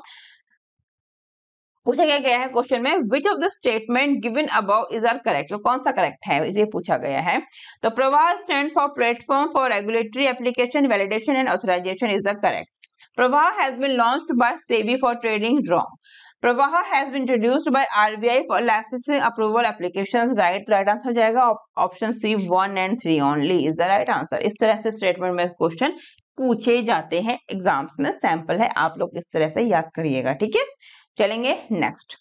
पूछा गया है क्वेश्चन में which of the statement given above is are correct तो कौन सा करेक्ट है इसे पूछा गया है तो Pravaah stand for platform for regulatory application validation and authorisation is the correct Pravaah has been launched by SEBI for trading wrong Pravaah has been introduced by RBI for licensing approval applications right right answer हो जाएगा option C one and three only is the right answer इस तरह से statement में question पूछे जाते हैं exams में सैंपल है आप लोग इस तरह से याद करिएगा ठीक है चलेंगे next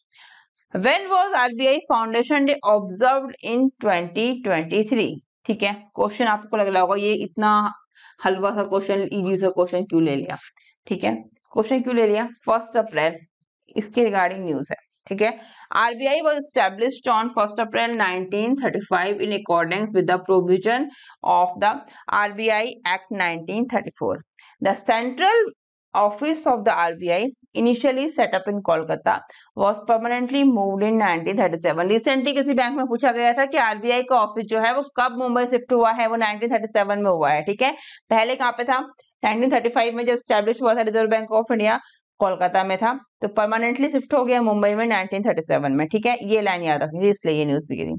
When was RBI Foundation Day observed in 2023? ठीक है क्वेश्चन आपको लग रहा होगा ये इतना हलवा सा क्वेश्चन इजी सा क्वेश्चन क्यों ले लिया ठीक है क्वेश्चन क्यों ले लिया फर्स्ट अप्रैल इसके रिगार्डिंग न्यूज है ठीक है RBI was established on first April 1935 in according with the provision of the RBI act 1934 the central office of the RBI initially set up in Kolkata was permanently moved in 1937 recently किसी bank में पूछा गया था कि RBI का office जो है वो कब मुंबई शिफ्ट हुआ है वो 1937 में हुआ है ठीक है पहले कहाँ पे था 1935 में जब स्टैब्लिश हुआ था reserve bank of India Kolkata में था तो परमानेंटली शिफ्ट हो गया मुंबई में 1937 में ठीक है ये लाइन याद रखनी थी इसलिए ये न्यूज दी थी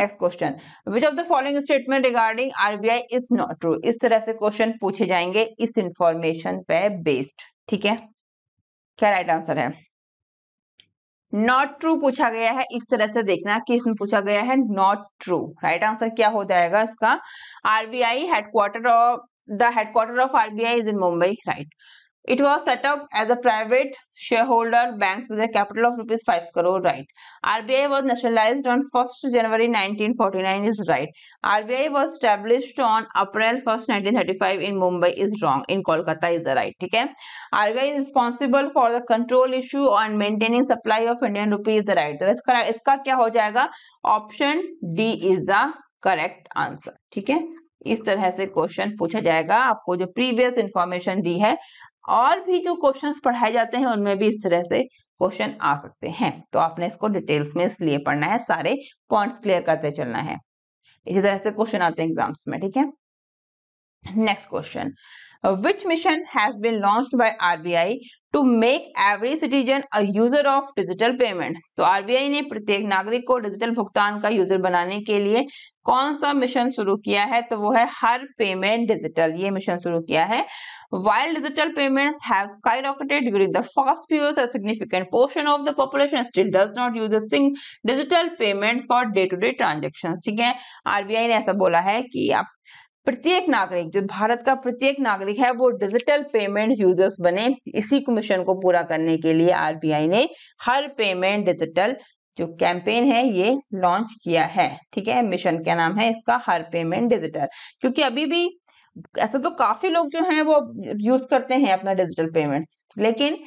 next question which of the following statement regarding RBI is not true इस तरह से क्वेश्चन पूछे जाएंगे इस इंफॉर्मेशन पे बेस्ड ठीक है क्या राइट आंसर है नॉट ट्रू पूछा गया है इस तरह से देखना कि इसमें पूछा गया है नॉट ट्रू राइट आंसर क्या हो जाएगा इसका RBI headquarter of the headquarter of RBI is in Mumbai right It was set up as a private shareholder banks with a capital of rupees 5 crore, right? RBI was nationalized on 1st January 1949 is right. RBI was established on April 1st 1935 in Mumbai is wrong. In Kolkata is right. Okay? RBI is responsible for the control issue on maintaining supply of Indian rupees right. तो इसका इसका क्या हो जाएगा option D is the correct answer ठीक है इस तरह से क्वेश्चन पूछा जाएगा आपको जो प्रीवियस इंफॉर्मेशन दी है और भी जो क्वेश्चंस पढ़ाए जाते हैं उनमें भी इस तरह से क्वेश्चन आ सकते हैं तो आपने इसको डिटेल्स में इसलिए पढ़ना है सारे पॉइंट्स क्लियर करते चलना है इसी तरह से क्वेश्चन आते हैं एग्जाम्स में ठीक है next question which mission has been launched by RBI to make every citizen a user of digital payments तो आरबीआई ने प्रत्येक नागरिक को डिजिटल भुगतान का यूजर बनाने के लिए कौन सा मिशन शुरू किया है तो वो है हर पेमेंट डिजिटल ये मिशन शुरू किया है while digital payments have skyrocketed during the past few years, a significant portion of the population still does not use a single digital payments for day-to-day -day transactions. ठीक है RBI ने ऐसा बोला है कि आप प्रत्येक नागरिक जो भारत का प्रत्येक नागरिक है वो डिजिटल पेमेंट यूजर्स बने इसी मिशन को पूरा करने के लिए आरबीआई ने हर पेमेंट डिजिटल जो कैंपेन है ये लॉन्च किया है ठीक है मिशन क्या नाम है इसका हर पेमेंट डिजिटल क्योंकि अभी भी ऐसा तो काफी लोग जो हैं वो यूज करते हैं अपना डिजिटल पेमेंट्स लेकिन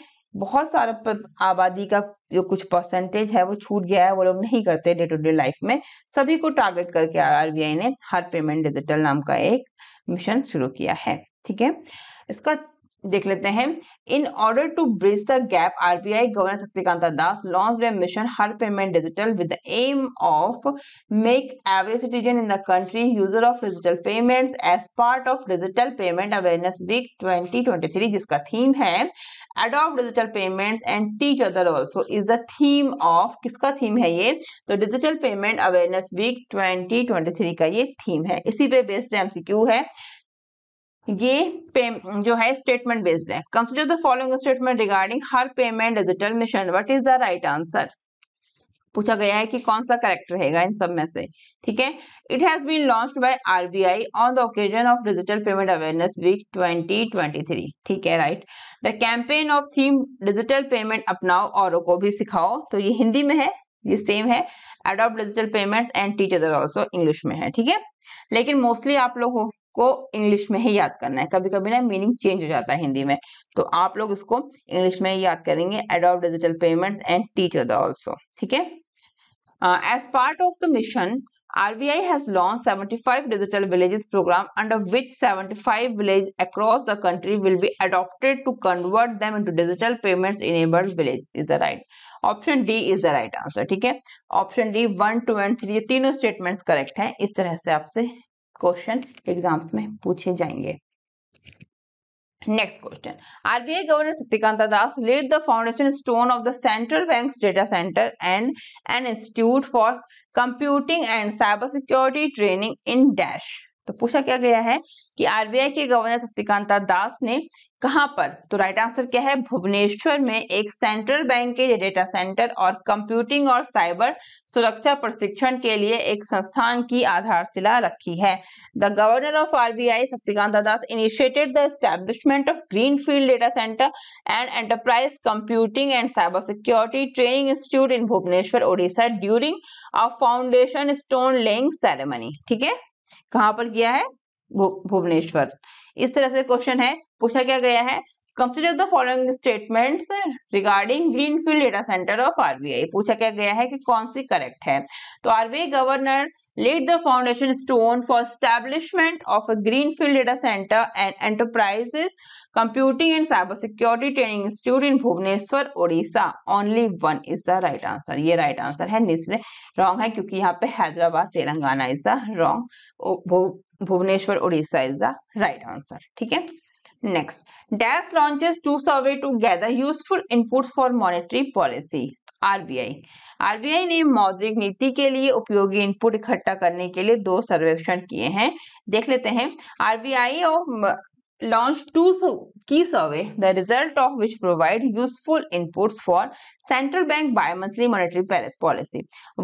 बहुत सारा आबादी का जो कुछ परसेंटेज है वो छूट गया है वो लोग नहीं करते डे टू डे लाइफ में सभी को टारगेट करके आरबीआई ने हर पेमेंट डिजिटल नाम का एक मिशन शुरू किया है ठीक है इसका देख लेते हैं in order to bridge the gap RBI governor Shaktikanta Das launch mission हर payment digital with the aim of make every citizen in the country user of digital payments as part of digital payment awareness week 2023 जिसका theme है adopt digital payments and teach other also is the theme of किसका theme है ये तो digital payment awareness week 2023 का ये theme है इसी पे बेस्ड एमसीक्यू है ये जो है स्टेटमेंट बेस्ड है consider the following statement regarding हर payment digital mission what is the right answer पूछा गया है कि कौन सा करेक्ट रहेगा इन सब में से ठीक है it has been launch by RBI on the occasion of digital payment awareness week 2023 ठीक है right the campaign of theme digital payment अपनाओ और को भी सिखाओ तो ये हिंदी में है ये सेम है adopt digital payment and teacher also English में है ठीक है लेकिन मोस्टली आप लोग हो को इंग्लिश में ही याद करना है कभी कभी ना मीनिंग चेंज हो जाता है हिंदी में तो आप लोग इसको इंग्लिश में ही याद करेंगे adopt digital payment and teach other also ठीक है as part of the mission RBI has launched 75 digital villages program under which 75 villages across the country will be adopted to convert them into digital payments enabled villages is the right option D is the right answer ठीक है option D one two and three तीनों statements correct हैं इस तरह से आपसे question exams में पूछे जाएंगे next question RBI governor Shaktikanta Das lead the foundation stone of the central bank data centre and an institute for computing and cyber security training in dash तो पूछा क्या गया है कि आरबीआई के गवर्नर शक्तिकांता दास ने कहां पर तो राइट आंसर क्या है भुवनेश्वर में एक सेंट्रल बैंक के डेटा सेंटर और कंप्यूटिंग और साइबर सुरक्षा प्रशिक्षण के लिए एक संस्थान की आधारशिला रखी है the governor of RBI Shaktikanta Das initiated the establishment of green field data centre and enterprise computing and cyber security training institute in Bhubaneswar Odisha during a foundation stone laying ceremony ठीक है कहाँ पर किया है भुवनेश्वर इस तरह से क्वेश्चन है पूछा क्या गया है consider the following statement regarding green field data centre of RBI पूछा क्या गया है कि कौन सी करेक्ट है तो RBI governor the foundation stone for establishment of a green field data centre and enterprises computing and cyber security training institute in Bhubaneswar Odisha only one is the right answer ये right right answer है निश्चित wrong है क्योंकि यहाँ पे Hyderabad Telangana is the wrong Bhubaneswar Odisha is the right answer ठीक है next dash launches two survey to gather useful input for monetary policy RBI RBI ने मौद्रिक नीति के लिए उपयोगी इनपुट इकट्ठा करने के लिए दो सर्वेक्षण किए हैं देख लेते हैं आरबीआई और लॉन्च टू की survey the result of which provide useful input for central bank monthly monetary policy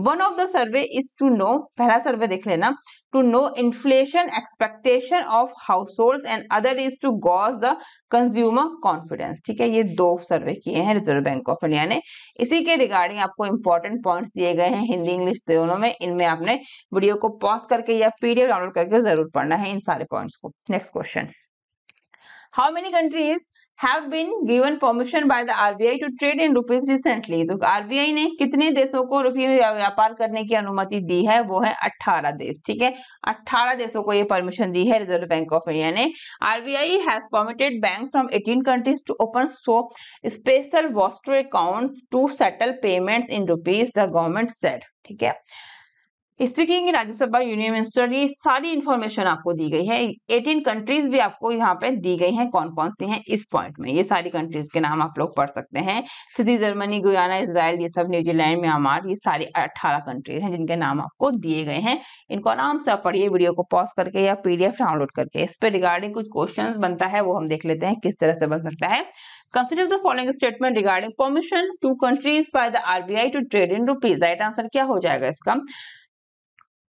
one of the survey is to know पहला सर्वे देख लेना to know inflation expectation of household and other is to gauge the consumer confidence ठीक है ये दो सर्वे किए हैं reserve bank of India ने इसी के रिगार्डिंग आपको इंपॉर्टेंट पॉइंट दिए गए हैं हिंदी इंग्लिश दोनों में इनमें आपने वीडियो को पॉज करके या पीडीएफ डाउनलोड करके जरूर पढ़ना है इन सारे पॉइंट्स को next question how many countries have been given permission by the RBI to trade in rupees recently तो आरबीआई ने कितने देशों को रुपये व्यापार करने की अनुमति दी है वो है 18 देश ठीक है 18 देशों को ये परमिशन दी है रिजर्व बैंक ऑफ इंडिया ने RBI has permitted bank from 18 countries to open so special vostro account to settle payment in rupees the government set ठीक है स्पीकिंग की राज्यसभा यूनियन मिनिस्टर ये सारी इन्फॉर्मेशन आपको दी गई है 18 कंट्रीज भी आपको यहाँ पे दी गई हैं कौन कौन सी हैं इस पॉइंट में ये सारी कंट्रीज के नाम आप लोग पढ़ सकते हैं फिजी जर्मनी गुयाना इसराइल ये सब न्यूजीलैंड म्यांमार ये सारी अट्ठारह कंट्रीज हैं जिनके नाम आपको दिए गए हैं इनको आराम से आप पढ़िए वीडियो को पॉज करके या पीडीएफ डाउनलोड करके इस पर रिगार्डिंग कुछ क्वेश्चन बनता है वो हम देख लेते हैं किस तरह से बन सकता है Consider the following statement regarding permission to countries by the RBI to trade in rupees. Right answer क्या हो जाएगा इसका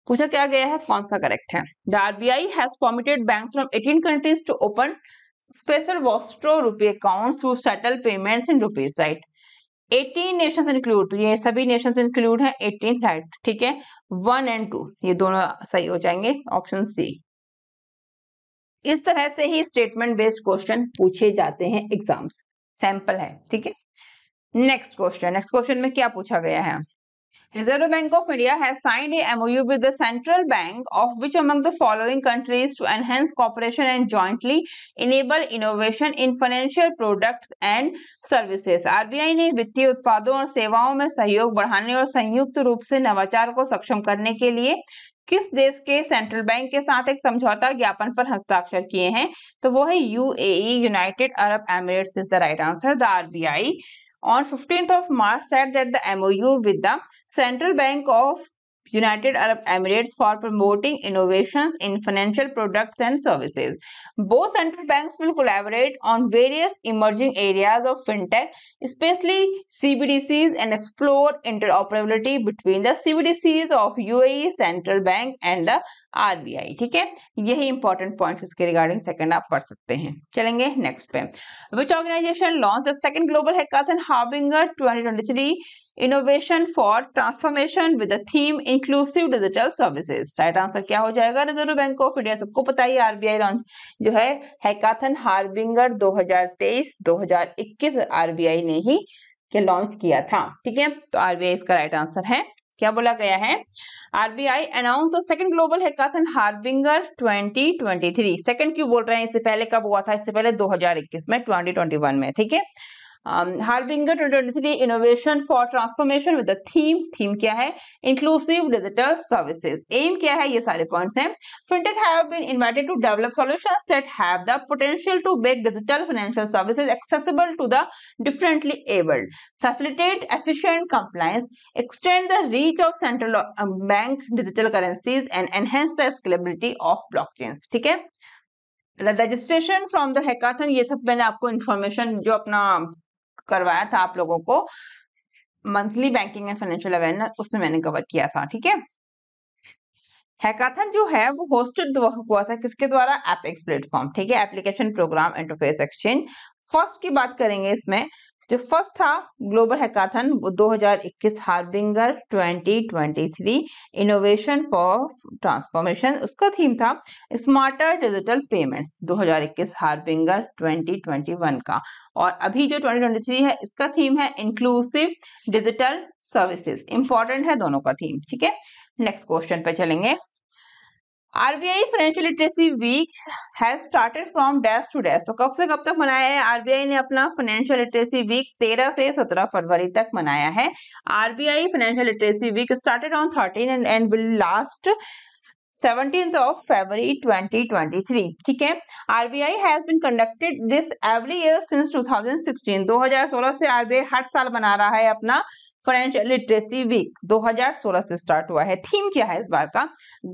पूछा क्या गया है कौन सा करेक्ट है the RBI has permitted bank from eighteen countries to open special vostro rupee account to settle payment in rupees right 18 nation include तो ये सभी नेशन इंक्लूड है 18 राइट ठीक है वन एंड टू ये दोनों सही हो जाएंगे ऑप्शन सी इस तरह से ही स्टेटमेंट बेस्ड क्वेश्चन पूछे जाते हैं एग्जाम्स सैंपल है ठीक है नेक्स्ट क्वेश्चन नेक्स्ट क्वेश्चन में क्या पूछा गया है Reserve Bank of India has signed a MOU with the Central Bank of which among the following countries to enhance cooperation and jointly enable innovation in financial products and services. RBI ने वित्तीय उत्पादों और सेवाओं में सहयोग बढ़ाने और संयुक्त रूप से नवाचार को सक्षम करने के लिए किस देश के सेंट्रल बैंक के साथ एक समझौता ज्ञापन पर हस्ताक्षर किए हैं तो वो है UAE United Arab Emirates is the right answer the RBI on 15th of March said that the MOU with the Central Bank of United Arab Emirates for promoting innovations in financial products and services. Both central banks will collaborate on various emerging areas of fintech, especially CBDCs, and explore interoperability between the CBDCs of UAE Central Bank and the RBI ठीक है यही important points इसके regarding second आप पढ़ सकते हैं चलेंगे next पे which organisation launch the second global hackathon harbinger 2023 innovation for transformation with theme inclusive digital services right answer क्या हो जाएगा रिजर्व बैंक ऑफ इंडिया सबको पता ही आरबीआई लॉन्च जो है हैकाथन हार्बिंगर 2023-2021 आरबीआई ने ही के लॉन्च किया था ठीक है तो आरबीआई इसका राइट आंसर है क्या बोला गया है RBI announce the second global hackathon harbinger 2023 second क्यों बोल रहे हैं इससे पहले कब हुआ था इससे पहले 2021 में 2021 में ठीक है um, twenty 2023 innovation for transformation with theme theme क्या है इंक्लूसिव डिजिटल सर्विसेज एम क्या है ये सारे पॉइंट्स हैं fintech have been invited to develop solutions that have the potential to make digital financial services accessible to the differently abled facilitate efficient compliance extend the reach of central bank digital currencies and enhance the scalability of blockchain ठीक है registration from the hackathon ये सब मैंने आपको information जो अपना करवाया था आप लोगों को monthly banking and financial awareness उसमें मैंने कवर किया था ठीक है हैकाथन जो है वो होस्टेड हुआ था किसके द्वारा एपेक्स प्लेटफॉर्म ठीक है application program interface exchange first की बात करेंगे इसमें जो फर्स्ट था ग्लोबल हैकाथन वो 2021 हार्बिंगर 2023 इनोवेशन फॉर ट्रांसफॉर्मेशन उसका थीम था स्मार्टर डिजिटल पेमेंट्स 2021 हार्बिंगर 2021 का और अभी जो 2023 है इसका थीम है इंक्लूसिव डिजिटल सर्विसेज इंपॉर्टेंट है दोनों का थीम ठीक है नेक्स्ट क्वेश्चन पे चलेंगे RBI financial literacy week has started from dash to dash तो कब से कब तक मनाया है आरबीआई ने अपना फाइनेंशियल लिटरेसी वीक 13 से 17 फरवरी तक मनाया है RBI financial literacy week started on 13 and and will last 17th of February 2023 ठीक है RBI has been conducted this every year since 2016 2016 से RBI हर साल बना रहा है अपना फाइनेंशियल लिटरेसी वीक 2016 से स्टार्ट हुआ है थीम क्या है इस बार का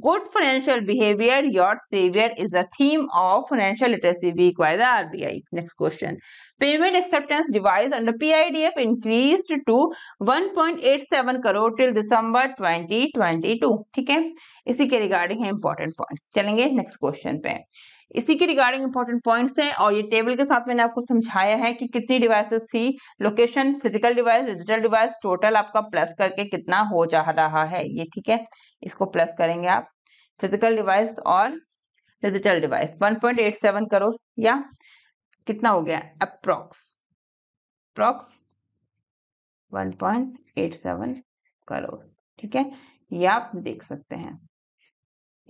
good financial behaviour your saviour is a theme of financial literacy week by the RBI next question payment acceptance device under PIDF increased to 1.87 crore till December 2022 ठीक है इसी के रिगार्डिंग है इंपॉर्टेंट पॉइंट्स चलेंगे नेक्स्ट क्वेश्चन पे इसी के regarding important points हैं और ये टेबल के साथ मैंने आपको समझाया है कि कितनी डिवाइसेस थी location physical device digital device total आपका प्लस करके कितना हो जा रहा है ये ठीक है इसको प्लस करेंगे आप फिजिकल डिवाइस और डिजिटल डिवाइस 1.87 करोड़ या कितना हो गया अप्रोक्स अप्रोक्स 1.87 करोड़ ठीक है ये आप देख सकते हैं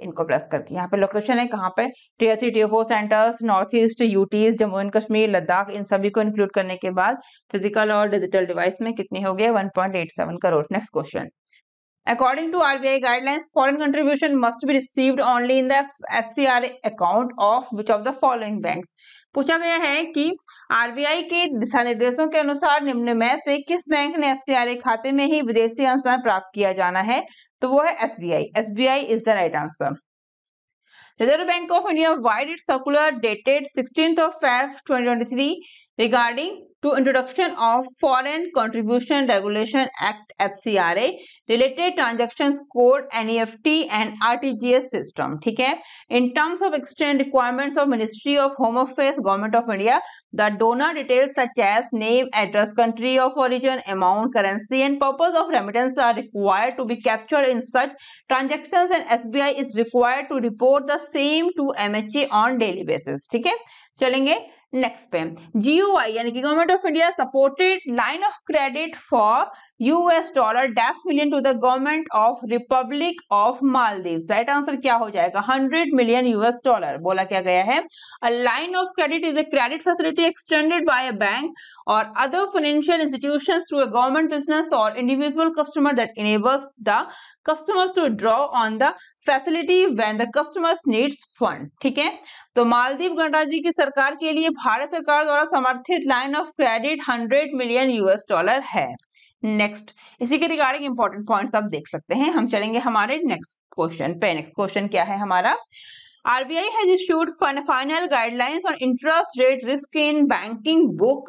इनको प्लस करके यहाँ पे लोकेशन है कहाँ पे tier three tier four centres North East UTs Jammu and Kashmir Ladakh इन सभी को इंक्लूड करने के बाद फिजिकल और डिजिटल डिवाइस में कितने हो गए 1.87 crore next question According to RBI guidelines, foreign contribution must be received only in the FCRA account of which of the following bank पूछा गया है कि आरबीआई के दिशा निर्देशों के अनुसार निम्न में से किस बैंक ने ए खाते में ही विदेशी अंशदान प्राप्त किया जाना है तो वो है S B I S B I is the right answer Reserve bank of India vide it circular dated sixteen of Feb twenty three regarding to introduction of foreign contribution regulation act fcra related transactions code neft and rtgs system ठीक है in terms of exchange requirements of ministry of home affairs government of india the donor details such as name address country of origin amount currency and purpose of remittance are required to be captured in such transactions and sbi is required to report the same to mha on daily basis ठीक है चलेंगे next पे G O यानी कि government of India supported line of credit for US dollar dash million to the government of republic of Maldives right answer क्या हो जाएगा hundred million US dollar बोला क्या गया है a line of credit is a credit facility extended by a bank और other financial institution to a government business और individual customer that enables the customers to draw on the facility when the customers needs fund ठीक है तो मालदीव गणराज्य की सरकार के लिए भारत सरकार द्वारा समर्थित line of credit hundred million US dollar है नेक्स्ट इसी के रिगार्डिंग इंपॉर्टेंट पॉइंट आप देख सकते हैं हम चलेंगे हमारे नेक्स्ट क्वेश्चन पे नेक्स्ट क्वेश्चन क्या है हमारा RBI has issued final guidelines on interest rate risk in banking book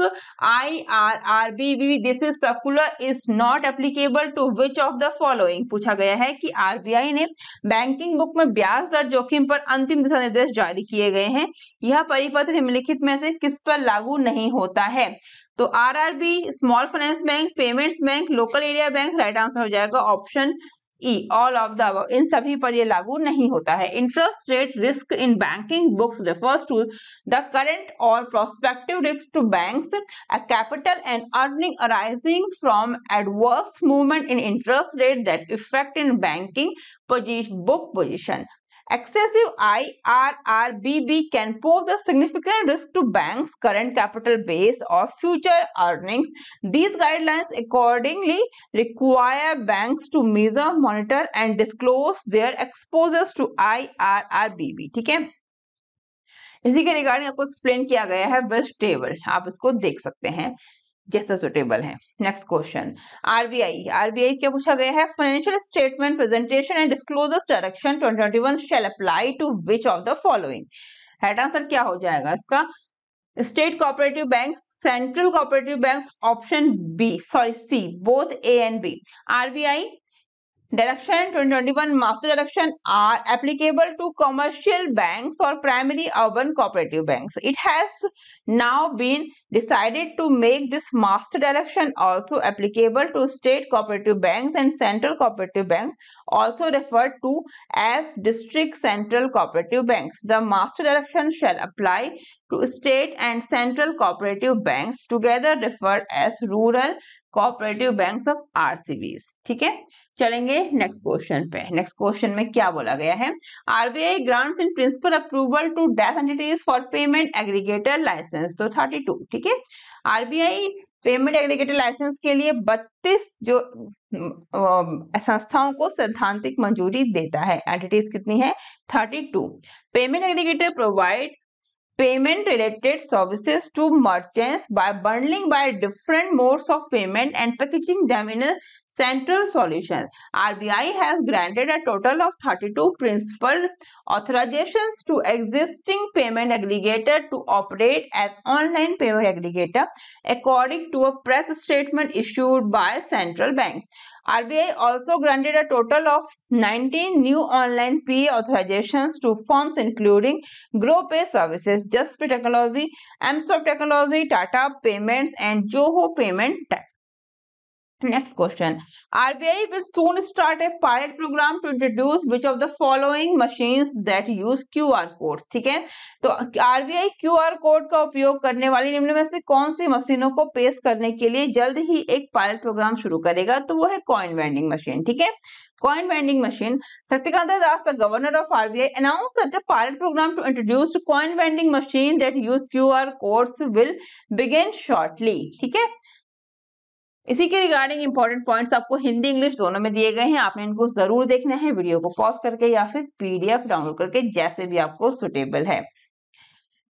IRRBB. This is circular is not applicable to which of the following? पूछा गया है कि RBI ने बैंकिंग बुक में ब्याज दर जोखिम पर अंतिम दिशा निर्देश जारी किए गए हैं यह परिपत्र निम्नलिखित में से किस पर लागू नहीं होता है तो RRB small finance bank payments bank local area bank right answer हो जाएगा option E all of the इन सभी पर ये लागू नहीं होता है interest rate risk in banking books refers to the current और prospective risk to banks a capital and earning arising from adverse movement in interest rate that effect in banking book position excessive IRRBB can pose a significant risk to banks' current capital base or future earnings. These guidelines accordingly require banks to measure, monitor and disclose their exposures to IRRBB. ठीक है इसी के regarding आपको explain किया गया है waste table आप इसको देख सकते हैं जैसे सुटेबल है नेक्स्ट क्वेश्चन आरबीआई आरबीआई क्या पूछा गया है financial statement presentation and disclosures direction 2021 shall apply to which of the following right answer क्या हो जाएगा इसका state cooperative bank central cooperative bank option B sorry C both A and B RBI Direction 2021 Master Direction are applicable to commercial banks or primary urban cooperative banks. It has now been decided to make this Master Direction also applicable to state cooperative banks and central cooperative banks also referred to as district central cooperative banks. The Master Direction shall apply to state and central cooperative banks together referred as rural cooperative banks of RCBs. ठीक है चलेंगे next question पे next question में क्या बोला गया है RBI grants in principle approval to death entities for payment aggregator licence तो 32 ठीक है आरबीआई पेमेंट एग्रीगेटर लाइसेंस के लिए 32 जो संस्थाओं को सैद्धांतिक मंजूरी देता है एंटिटीज कितनी है 32 payment aggregator provide payment related services to merchants by bundling by different modes of payment and packaging them इन central solution. RBI has granted a total of 32 principal authorizations to existing payment aggregator to operate as online payment aggregator according to a press statement issued by central bank. RBI also granted a total of 19 new online PA authorizations to firms including GrowPay Services, Just Technology, MSOP Technology, Tata Payments and Joho Payment Tech. Next question RBI will soon start a pilot programme to introduce which of the following machine that use Q R codes ठीक है तो RBI Q R code का उपयोग करने वाली निम्न में से कौन सी मशीनों को पेश करने के लिए जल्द ही एक पायलट प्रोग्राम शुरू करेगा तो वो है कॉइन वेंडिंग मशीन ठीक है coin vending machine Shaktikanta Das the governor of RBI announce that a pilot programme to introduce coin vending machine that use Q R codes will begin shortly ठीक है इसी के रिगार्डिंग इंपॉर्टेंट पॉइंट्स आपको Hindi English दोनों में दिए गए हैं आपने इनको जरूर देखना है वीडियो को पॉज करके या फिर पीडीएफ डाउनलोड करके जैसे भी आपको सुटेबल है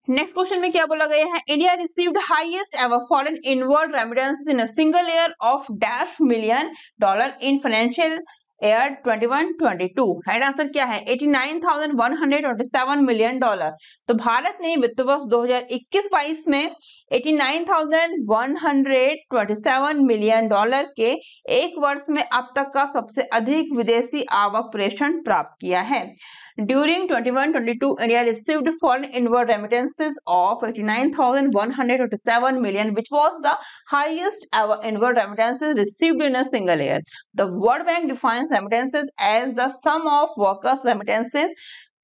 नेक्स्ट क्वेश्चन में क्या बोला गया है India received highest ever foreign inward remittance in single year of dash million dollar in financial twenty two right answer क्या है सेवन मिलियन डॉलर तो भारत ने वित्त वर्ष इक्कीस बाईस में सेवन मिलियन डॉलर के एक वर्ष में अब तक का सबसे अधिक विदेशी आवक प्रेषण प्राप्त किया है During 21-22, India received foreign inward remittances of 89,127 million, which was the highest ever inward remittances received in a single year. The World Bank defines remittances as the sum of workers' remittances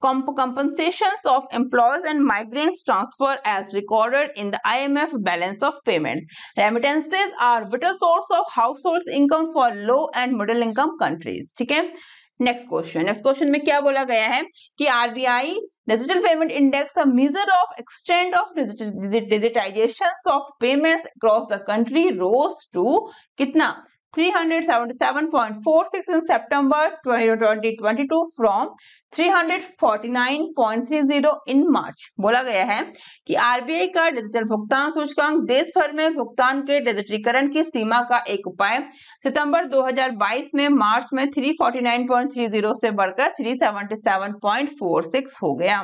Comp compensations of employees and migrants transfer as recorded in the IMF balance of payments. Remittances are vital source of households income for low and middle income countries. Okay. Next question next question में क्या बोला गया है कि RBI digital payment index a measure of extend of digitization of payments across the country rose to कितना 377.46 in September 2022 from 349.30 in March. बोला गया है कि RBI का डिजिटल भुगतान सूचकांक देश भर में भुगतान के डिजिटलीकरण की सीमा का एक उपाय सितंबर 2022 में मार्च में 349.30 से बढ़कर 377.46 हो गया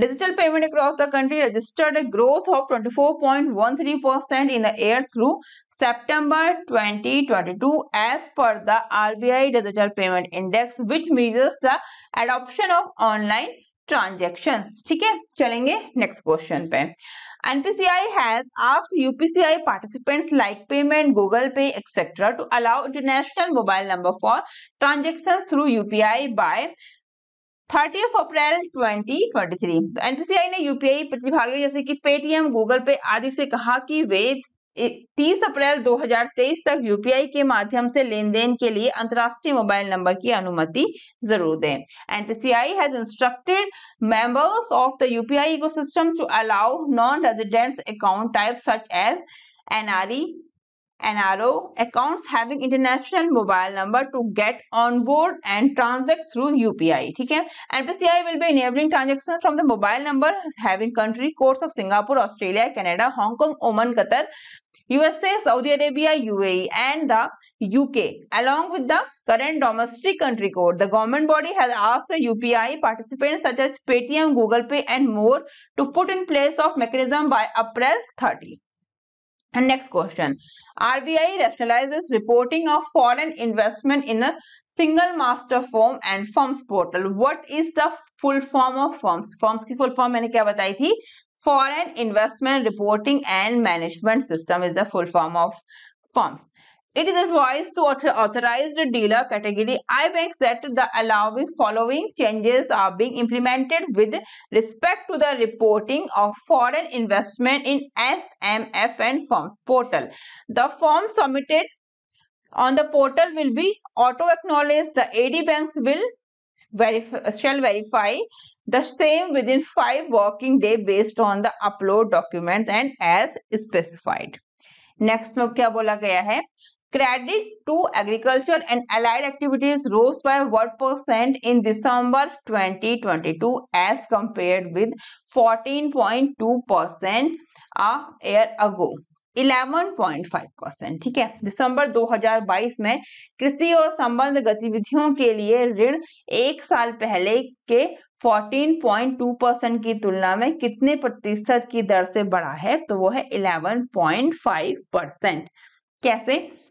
Digital payment across the country registered a growth of 24.13% in the year through September 2022 as per the RBI Digital Payment Index which measures the adoption of online transactions. ठीक है चलेंगे next question पे NPCI has asked UPCI participants like payment, Google Pay, etc. to allow international mobile number for transactions through UPI by thirty of April 2023 तो NPCI ने UPI प्रतिभागियों जैसे कि Paytm Google पे आदि से कहा कि वे 30 अप्रैल 2023 तक यूपीआई के माध्यम से लेन देन के लिए अंतरराष्ट्रीय मोबाइल नंबर की अनुमति जरूर दें NPCI has instructed members of the UPI ecosystem to allow non resident account type such as NRE NRO accounts having international mobile number to get on board and transact through UPI. And PCI NPCI will be enabling transactions from the mobile number having country codes of Singapore, Australia, Canada, Hong Kong, Oman, Qatar, USA, Saudi Arabia, UAE and the UK along with the current domestic country code. The government body has asked the UPI participants such as Paytm, Google Pay and more to put in place of mechanism by April 30. And next question. RBI rationalizes reporting of foreign investment in a single master form and firms portal. What is the full form of firms? Firms की full form मैंने क्या बताई थी? Foreign Investment Reporting and Management System is the full form of firms. It is advised to authorize dealer category I that the allowing following changes are being implemented with respect to the reporting of foreign investment in SMF and firms portal. The form submitted on the portal will be auto acknowledged. The AD banks will verify, shall verify the same within 5 working day based on the upload documents and as specified. Next, में क्या बोला credit to agriculture and allied activities rose by one percent in December 2022 as compared with 14.2 percent year ago 11.5 percent ठीक है दिसंबर 2022 में कृषि और संबंध गतिविधियों के लिए ऋण एक साल पहले के फोर्टीन पॉइंट टू परसेंट की तुलना में कितने प्रतिशत की दर से बढ़ा है तो वो है इलेवन पॉइंट फाइव परसेंट कैसे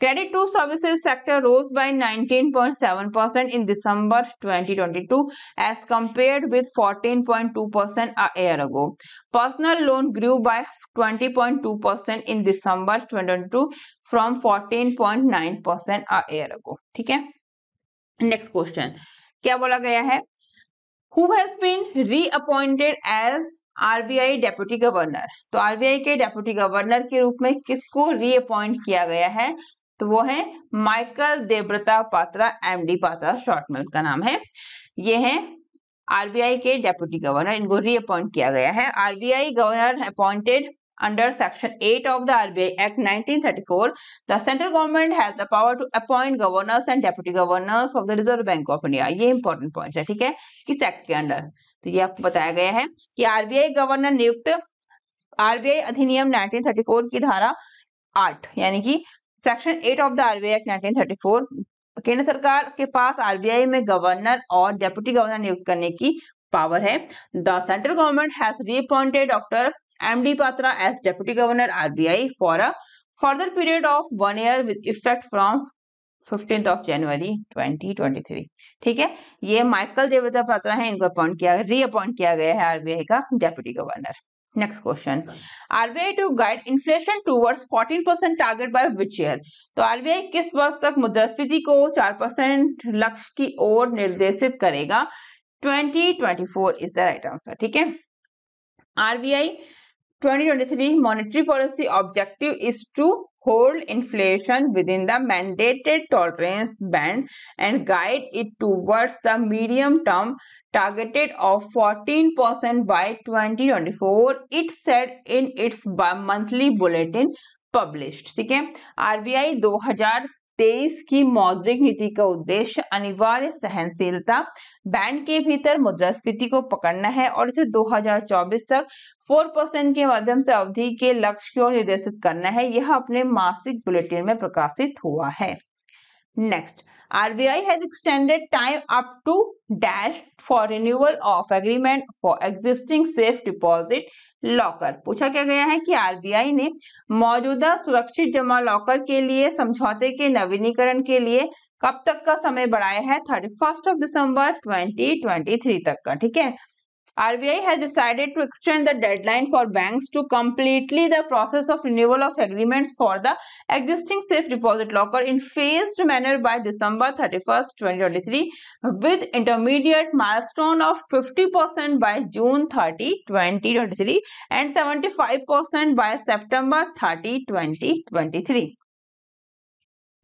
Credit to services sector rose by 19.7% in December 2022 as compared with 14.2% a year ago. Personal loan grew by 20.2% in December 2022 from 14.9% a year ago. ठीक है नेक्स्ट क्वेश्चन क्या बोला गया है who has been reappointed as RBI deputy governor तो RBI के deputy governor के रूप में किसको रीअपॉइंट किया गया है तो वो है Michael Debabrata Patra MD Patra short में उनका नाम है ये है आरबीआई के डेप्यूटी गवर्नर इनको रीअपॉइंट किया गया है RBI governor appointed under section 8 of the RBI Act 1934, the central government has the power to appoint governors and deputy governors of the Reserve Bank of India. ये important point है ठीक है किस act के under तो ये आपको बताया गया है कि आरबीआई गवर्नर नियुक्त आरबीआई अधिनियम 1934 की धारा आठ यानी कि section eight of the RBI act केंद्र सरकार के पास आरबीआई में गवर्नर और डेप्यूटी गवर्नर नियुक्त करने की पावर है the central government has reappointed doctor M D Patra as deputy governor RBI for a further period of one year with effect from fifteenth of January three ठीक है ये Michael देवता पात्रा है इनको अपॉइंट किया रीअपॉइंट किया गया है आरबीआई का deputy governor next question RBI to guide inflation towards 14 percent target by which year तो आरबीआई किस वर्ष तक मुद्रास्फीति को 4 परसेंट लक्ष्य की ओर निर्देशित करेगा 2024 इज द राइट आंसर ठीक है RBI 2023 monetary policy objective is to hold inflation within the mandated tolerance band and guide it towards the medium term targeted of 14% by 2024 it said in its monthly bulletin published. ठीक है RBI 2000 तेईस की मौद्रिक नीति का उद्देश्य अनिवार्य सहनशीलता बैंड के भीतर मुद्रास्फीति को पकड़ना है और इसे 2024 तक 4 परसेंट के माध्यम से अवधि के लक्ष्य को निर्देशित करना है यह अपने मासिक बुलेटिन में प्रकाशित हुआ है next RBI has extended time up to dash for renewal of agreement for existing safe deposit locker पूछा क्या गया है कि आरबीआई ने मौजूदा सुरक्षित जमा लॉकर के लिए समझौते के नवीनीकरण के लिए कब तक का समय बढ़ाया है थर्टी फर्स्ट ऑफ दिसंबर 2023 तक का ठीक है RBI has decided to extend the deadline for banks to completely the process of renewal of agreements for the existing safe deposit locker in phased manner by December 31st, 2023 with intermediate milestone of 50% by June 30, 2023 and 75% by September 30, 2023.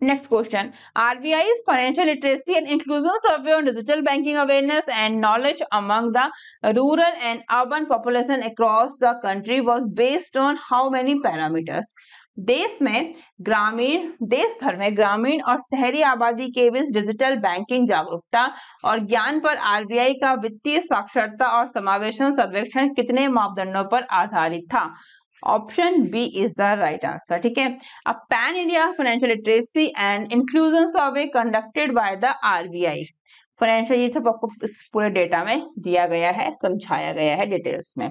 Next question RBI financial literacy and inclusion survey on digital banking awareness and knowledge among the rural and urban population across the country was based on how many parameters देश में ग्रामीण देश भर में ग्रामीण और शहरी आबादी के बीच डिजिटल बैंकिंग जागरूकता और ज्ञान पर आरबीआई का वित्तीय साक्षरता और समावेशन सर्वेक्षण कितने मापदंडों पर आधारित था option B is the right answer ठीक है अब pan India financial literacy and inclusion survey conducted by the RBI financial ये सब आपको इस पूरे डेटा में दिया गया है समझाया गया है डिटेल्स में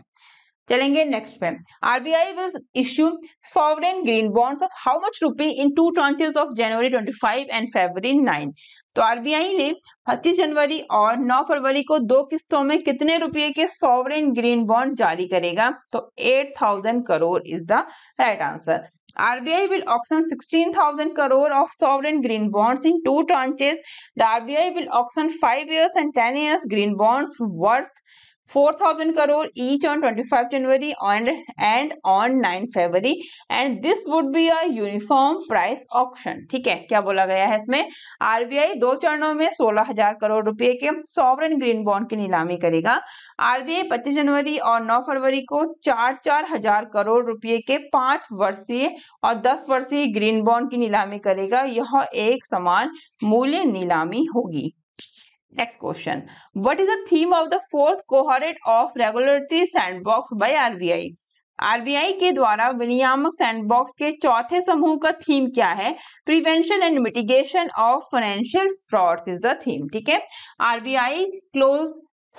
चलेंगे नेक्स्ट पे RBI will issue sovereign green bonds of how much rupee in two tranches of January 25 and February 9 तो आरबीआई ने 25 जनवरी और 9 फरवरी को दो किस्तों में कितने रुपए के सॉवरेन ग्रीन बॉन्ड जारी करेगा तो 8000 crore is the right answer RBI will auction 16000 crore of sovereign green bonds in two tranches the RBI will auction five years and ten years green bonds worth four thousand 4,000 each on twenty five January and and on nine February and this would be a uniform price option ठीक है क्या बोला गया है इसमें RBI दो चरणों में सोलह हजार करोड़ रुपए के सॉवरन ग्रीन बॉन्ड की नीलामी करेगा आरबीआई पच्चीस जनवरी और नौ फरवरी को चार चार हजार करोड़ रुपए के पांच वर्षीय और दस वर्षीय ग्रीन बॉन्ड की नीलामी करेगा यह एक समान मूल्य नीलामी होगी next question what is the theme of the fourth cohort of regulatory sandbox by RBI RBI के द्वारा विनियामक सैंडबॉक्स के चौथे समूह का थीम क्या है prevention and mitigation of financial fraud is the theme ठीक है RBI close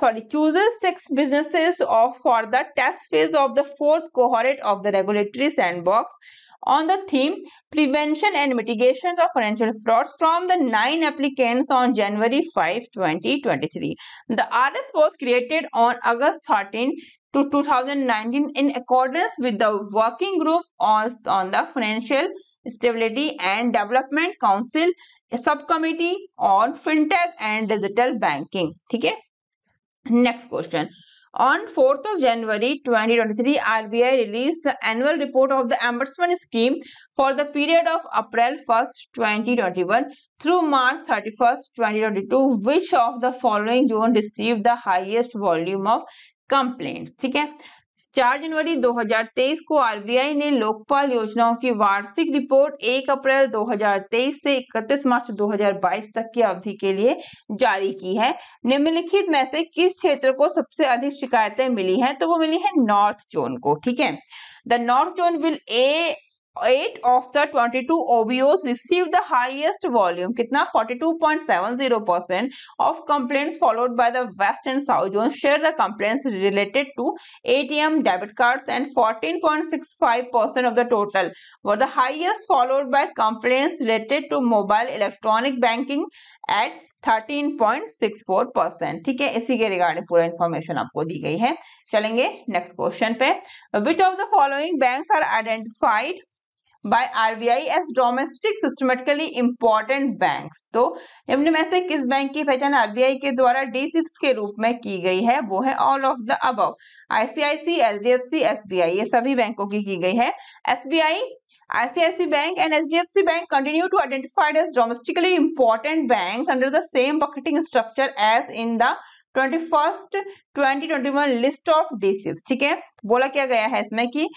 sorry chooses six businesses of for the test phase of the fourth cohort of the regulatory sandbox on the theme Prevention and Mitigation of Financial Frauds from the 9 applicants on January 5, 2023. The RS was created on August 13, to 2019 in accordance with the working group on, on the Financial Stability and Development Council subcommittee on fintech and digital banking. Okay, Next question. On 4th of January 2023, RBI released the annual report of the Ombudsman Scheme for the period of April 1st, 2021 through March 31st, 2022. Which of the following zone received the highest volume of complaints? Okay. 4 जनवरी 2023 को RBI ने लोकपाल योजनाओं की वार्षिक report 1 अप्रैल 2023 से 31 मार्च 2022 तक की अवधि के लिए जारी की है निम्नलिखित में से किस क्षेत्र को सबसे अधिक शिकायतें मिली हैं तो वो मिली है नॉर्थ जोन को ठीक है the north zone will a 8 of the 22 OBOs received the highest volume. Kitna 42.70% of complaints followed by the West and South zones share the complaints related to ATM debit cards and 14.65% of the total were the highest followed by complaints related to mobile electronic banking at 13.64 percent ठीक है इसी के regarding पूरा information आपको दी गई है चलेंगे next question पे which of the following banks are identified by RBI as domestic systematically important bank तो निम्न में से किस बैंक की पहचान आरबीआई के द्वारा डी के रूप में की गई है वो है all of the above ICICI B I ये सभी बैंकों की की गई है S B SBI ICICI Bank and HDFC Bank continue to identified as domestically important banks under the same bucketing structure as in the 21st 2021 list of DSIPs ठीक है बोला क्या गया है इसमें कि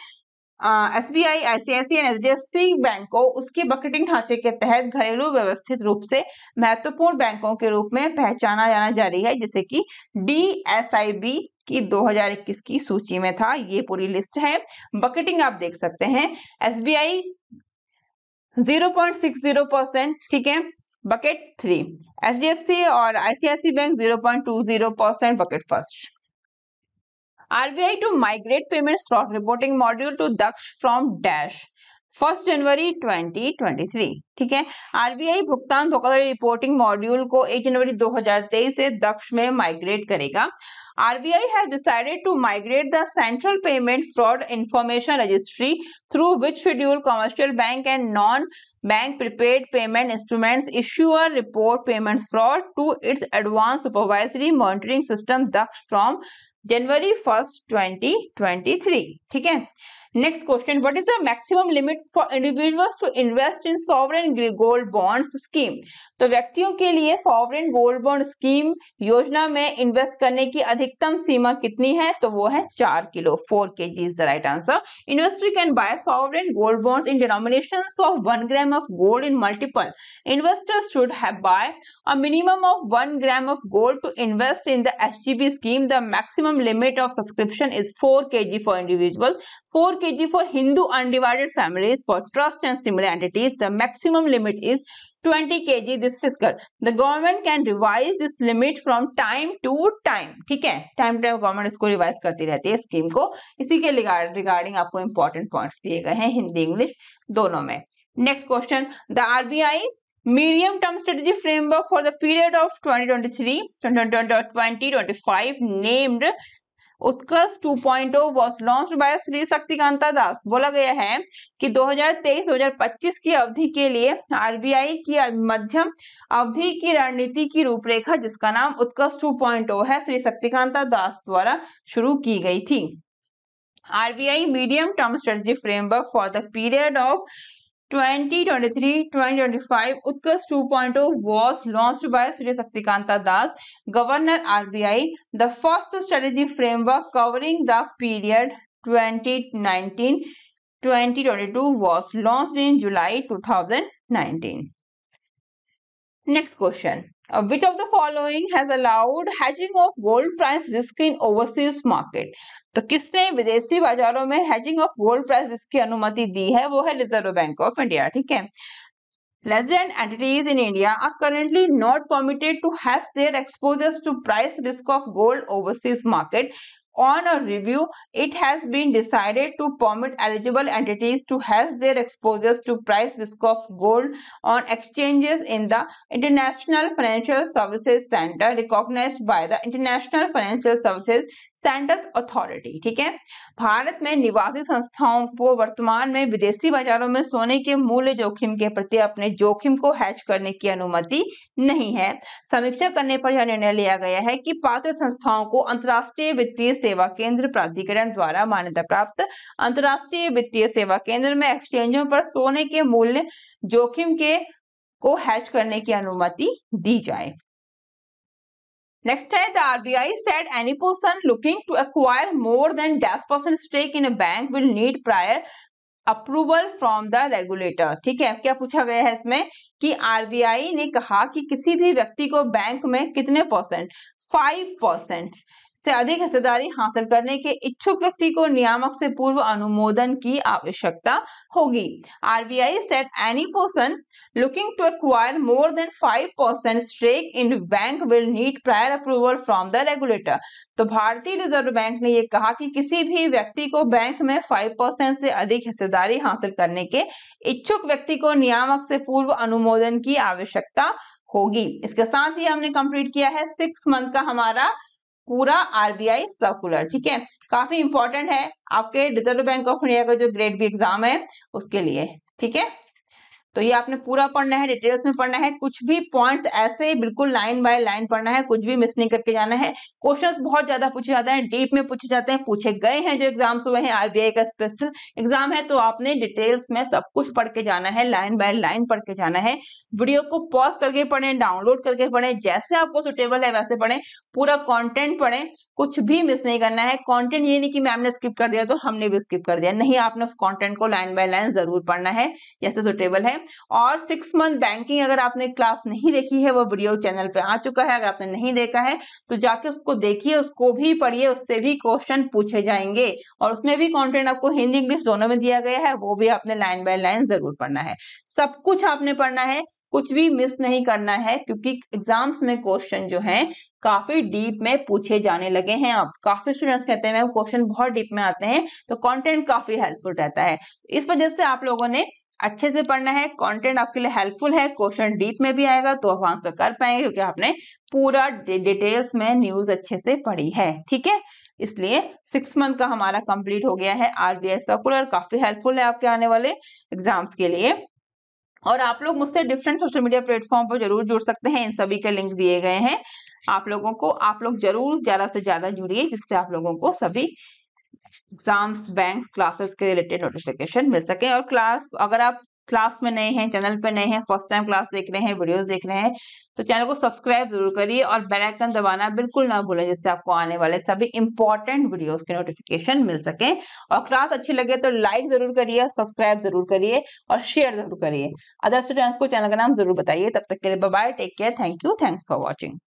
S B I ICICI and F bank को उसके बकेटिंग ढांचे के तहत घरेलू व्यवस्थित रूप से महत्वपूर्ण बैंकों के रूप में पहचाना जाना जारी है जैसे कि डी एस आई बी की 2021 की सूची में था ये पूरी लिस्ट है बकेटिंग आप देख सकते हैं S B I zero point six zero percent ठीक है bucket three H D F C और ICICI bank zero point two zero percent bucket first RBI to migrate payments fraud reporting module to Daksh from Dash. 1 जनवरी 2023 ठीक है RBI भुगतान धोखाधड़ी reporting module को 1 जनवरी 2023 से दक्ष में माइग्रेट करेगा RBI has decided to migrate the central payment fraud information registry through which schedule commercial bank and non bank prepaid payment instrument issuer report payment fraud to its advance supervisory monitoring system Daksh from January first 2023 ठीक है next question what is the maximum limit for individuals to invest in sovereign gold bonds scheme तो व्यक्तियों के लिए sovereign gold bond scheme योजना में invest करने की अधिकतम सीमा कितनी है तो वो है चार kilo four K G is the right answer investor can buy sovereign gold bond in denomination of one gram of gold in multiple investors should है buy a minimum of one gram of gold to invest in the S scheme the maximum limit of subscription is four K G for individual four K G for Hindu undivided families for trust and similar entities the maximum limit is 20 kg this fiscal the government can revise this limit from time to time theek hai time to time government isko revise karti rehti hai scheme ko isi ke regarding regarding aapko important points diye gaye hain hindi english dono mein next question the rbi medium term strategy framework for the period of 2023 2025 named Utkarsh 2.0 point launch by Shri Shaktikanta Das बोला गया है कि 2023-2025 की अवधि के लिए RBI की मध्यम अवधि की रणनीति की रूपरेखा जिसका नाम उत्कर्ष 2.0 है श्री शक्तिकांता दास द्वारा शुरू की गई थी RBI medium term strategy framework for the period of 2023-2025 Utkarsh 2.0 was launched by Sri Saktikanta Das, Governor RBI, the first strategy framework covering the period 2019-2022 was launched in July 2019. Next question. Uh, which of the following has allowed hedging of gold price risk in overseas market? तो किसने विदेशी बाजारों में hedging of gold price risk की अनुमति दी है वो है रिजर्व बैंक ऑफ इंडिया ठीक है resident entities in India are currently not permitted to have their exposures to price risk of gold overseas market. On a review, it has been decided to permit eligible entities to hedge their exposures to price risk of gold on exchanges in the International Financial Services Center recognized by the International Financial Services central authority ठीक है भारत में निवासी संस्थाओं को वर्तमान में विदेशी बाजारों में सोने के मूल्य जोखिम के प्रति अपने जोखिम को हैच करने की अनुमति नहीं है समीक्षा करने पर यह निर्णय लिया गया है कि पात्र संस्थाओं को अंतर्राष्ट्रीय वित्तीय सेवा केंद्र प्राधिकरण द्वारा मान्यता प्राप्त अंतर्राष्ट्रीय वित्तीय सेवा केंद्र में एक्सचेंजों पर सोने के मूल्य जोखिम के को हैच करने की अनुमति दी जाए नेक्स्ट है the RBI said any person looking to acquire more than ten percent stake in bank will need prior approval from the regulator ठीक है क्या पूछा गया है इसमें कि आरबीआई ने कहा कि किसी भी व्यक्ति को बैंक में कितने परसेंट फाइव परसेंट से अधिक हिस्सेदारी हासिल करने के इच्छुक व्यक्ति को नियामक से पूर्व अनुमोदन की आवश्यकता होगी RBI said any person looking to acquire more than five percent stake in bank will need prior approval from the regulator तो भारतीय रिजर्व बैंक ने यह कहा कि किसी भी व्यक्ति को बैंक में फाइव परसेंट से अधिक हिस्सेदारी हासिल करने के इच्छुक व्यक्ति को नियामक से पूर्व अनुमोदन की आवश्यकता होगी इसके साथ ही हमने कंप्लीट किया है सिक्स मंथ का हमारा पूरा आरबीआई सर्कुलर ठीक है काफी इंपॉर्टेंट है आपके रिजर्व बैंक ऑफ इंडिया का जो ग्रेड बी एग्जाम है उसके लिए ठीक है तो ये आपने पूरा पढ़ना है डिटेल्स में पढ़ना है कुछ भी पॉइंट्स ऐसे बिल्कुल लाइन बाय लाइन पढ़ना है कुछ भी मिस नहीं करके जाना है क्वेश्चंस बहुत ज्यादा पूछे जाते हैं डीप में पूछे जाते हैं पूछे गए हैं जो एग्जाम्स हुए हैं आरबीआई का स्पेशल एग्जाम है तो आपने डिटेल्स में सब कुछ पढ़ के जाना है लाइन बाय लाइन पढ़ के जाना है वीडियो को पॉज करके पढ़े डाउनलोड करके पढ़े जैसे आपको सुटेबल है वैसे पढ़े पूरा कॉन्टेंट पढ़े कुछ भी मिस नहीं करना है कॉन्टेंट ये नहीं कि मैम ने स्किप कर दिया तो हमने भी स्किप कर दिया नहीं आपने उस कॉन्टेंट को लाइन बाय लाइन जरूर पढ़ना है जैसे सुटेबल है और सिक्स मंथ बैंकिंग अगर आपने क्लास नहीं देखी है वो वीडियो चैनल पे आ चुका है अगर आपने नहीं देखा है तो जाके उसको देखिए उसको भी पढ़िए उससे भी क्वेश्चन पूछे जाएंगे और उसमें भी कॉन्टेंट आपको हिंदी इंग्लिश दोनों में दिया गया है वो भी आपने लाइन बाय लाइन जरूर पढ़ना है सब कुछ आपने पढ़ना है कुछ भी मिस नहीं करना है क्योंकि एग्जाम्स में क्वेश्चन जो है काफी डीप में पूछे जाने लगे हैं आप काफी स्टूडेंट्स कहते हैं मैम क्वेश्चन बहुत डीप में आते हैं तो कंटेंट काफी हेल्पफुल रहता है इस वजह से आप लोगों ने अच्छे से पढ़ना है कंटेंट आपके लिए हेल्पफुल है क्वेश्चन डीप में भी आएगा तो आप आंसर कर पाएंगे क्योंकि आपने पूरा डिटेल्स में न्यूज अच्छे से पढ़ी है ठीक है इसलिए सिक्स मंथ का हमारा कंप्लीट हो गया है आरबीआई सर्कुलर काफी हेल्पफुल है आपके आने वाले एग्जाम्स के लिए और आप लोग मुझसे डिफरेंट सोशल मीडिया प्लेटफॉर्म पर जरूर जुड़ सकते हैं इन सभी के लिंक दिए गए हैं आप लोगों को आप लोग जरूर ज्यादा से ज्यादा जुड़िए जिससे आप लोगों को सभी एग्जाम्स बैंक क्लासेस के रिलेटेड नोटिफिकेशन मिल सके और क्लास अगर आप क्लास में नए हैं चैनल पर नए हैं फर्स्ट टाइम क्लास देख रहे हैं वीडियोस देख रहे हैं तो चैनल को सब्सक्राइब जरूर करिए और बेल आइकन दबाना बिल्कुल ना भूलें जिससे आपको आने वाले सभी इंपॉर्टेंट वीडियोस के नोटिफिकेशन मिल सके और क्लास अच्छी लगे तो लाइक जरूर करिए सब्सक्राइब जरूर करिए और शेयर जरूर करिए अदर स्टूडेंट्स को चैनल का नाम जरूर बताइए तब तक के लिए bye take care thank you thanks for watching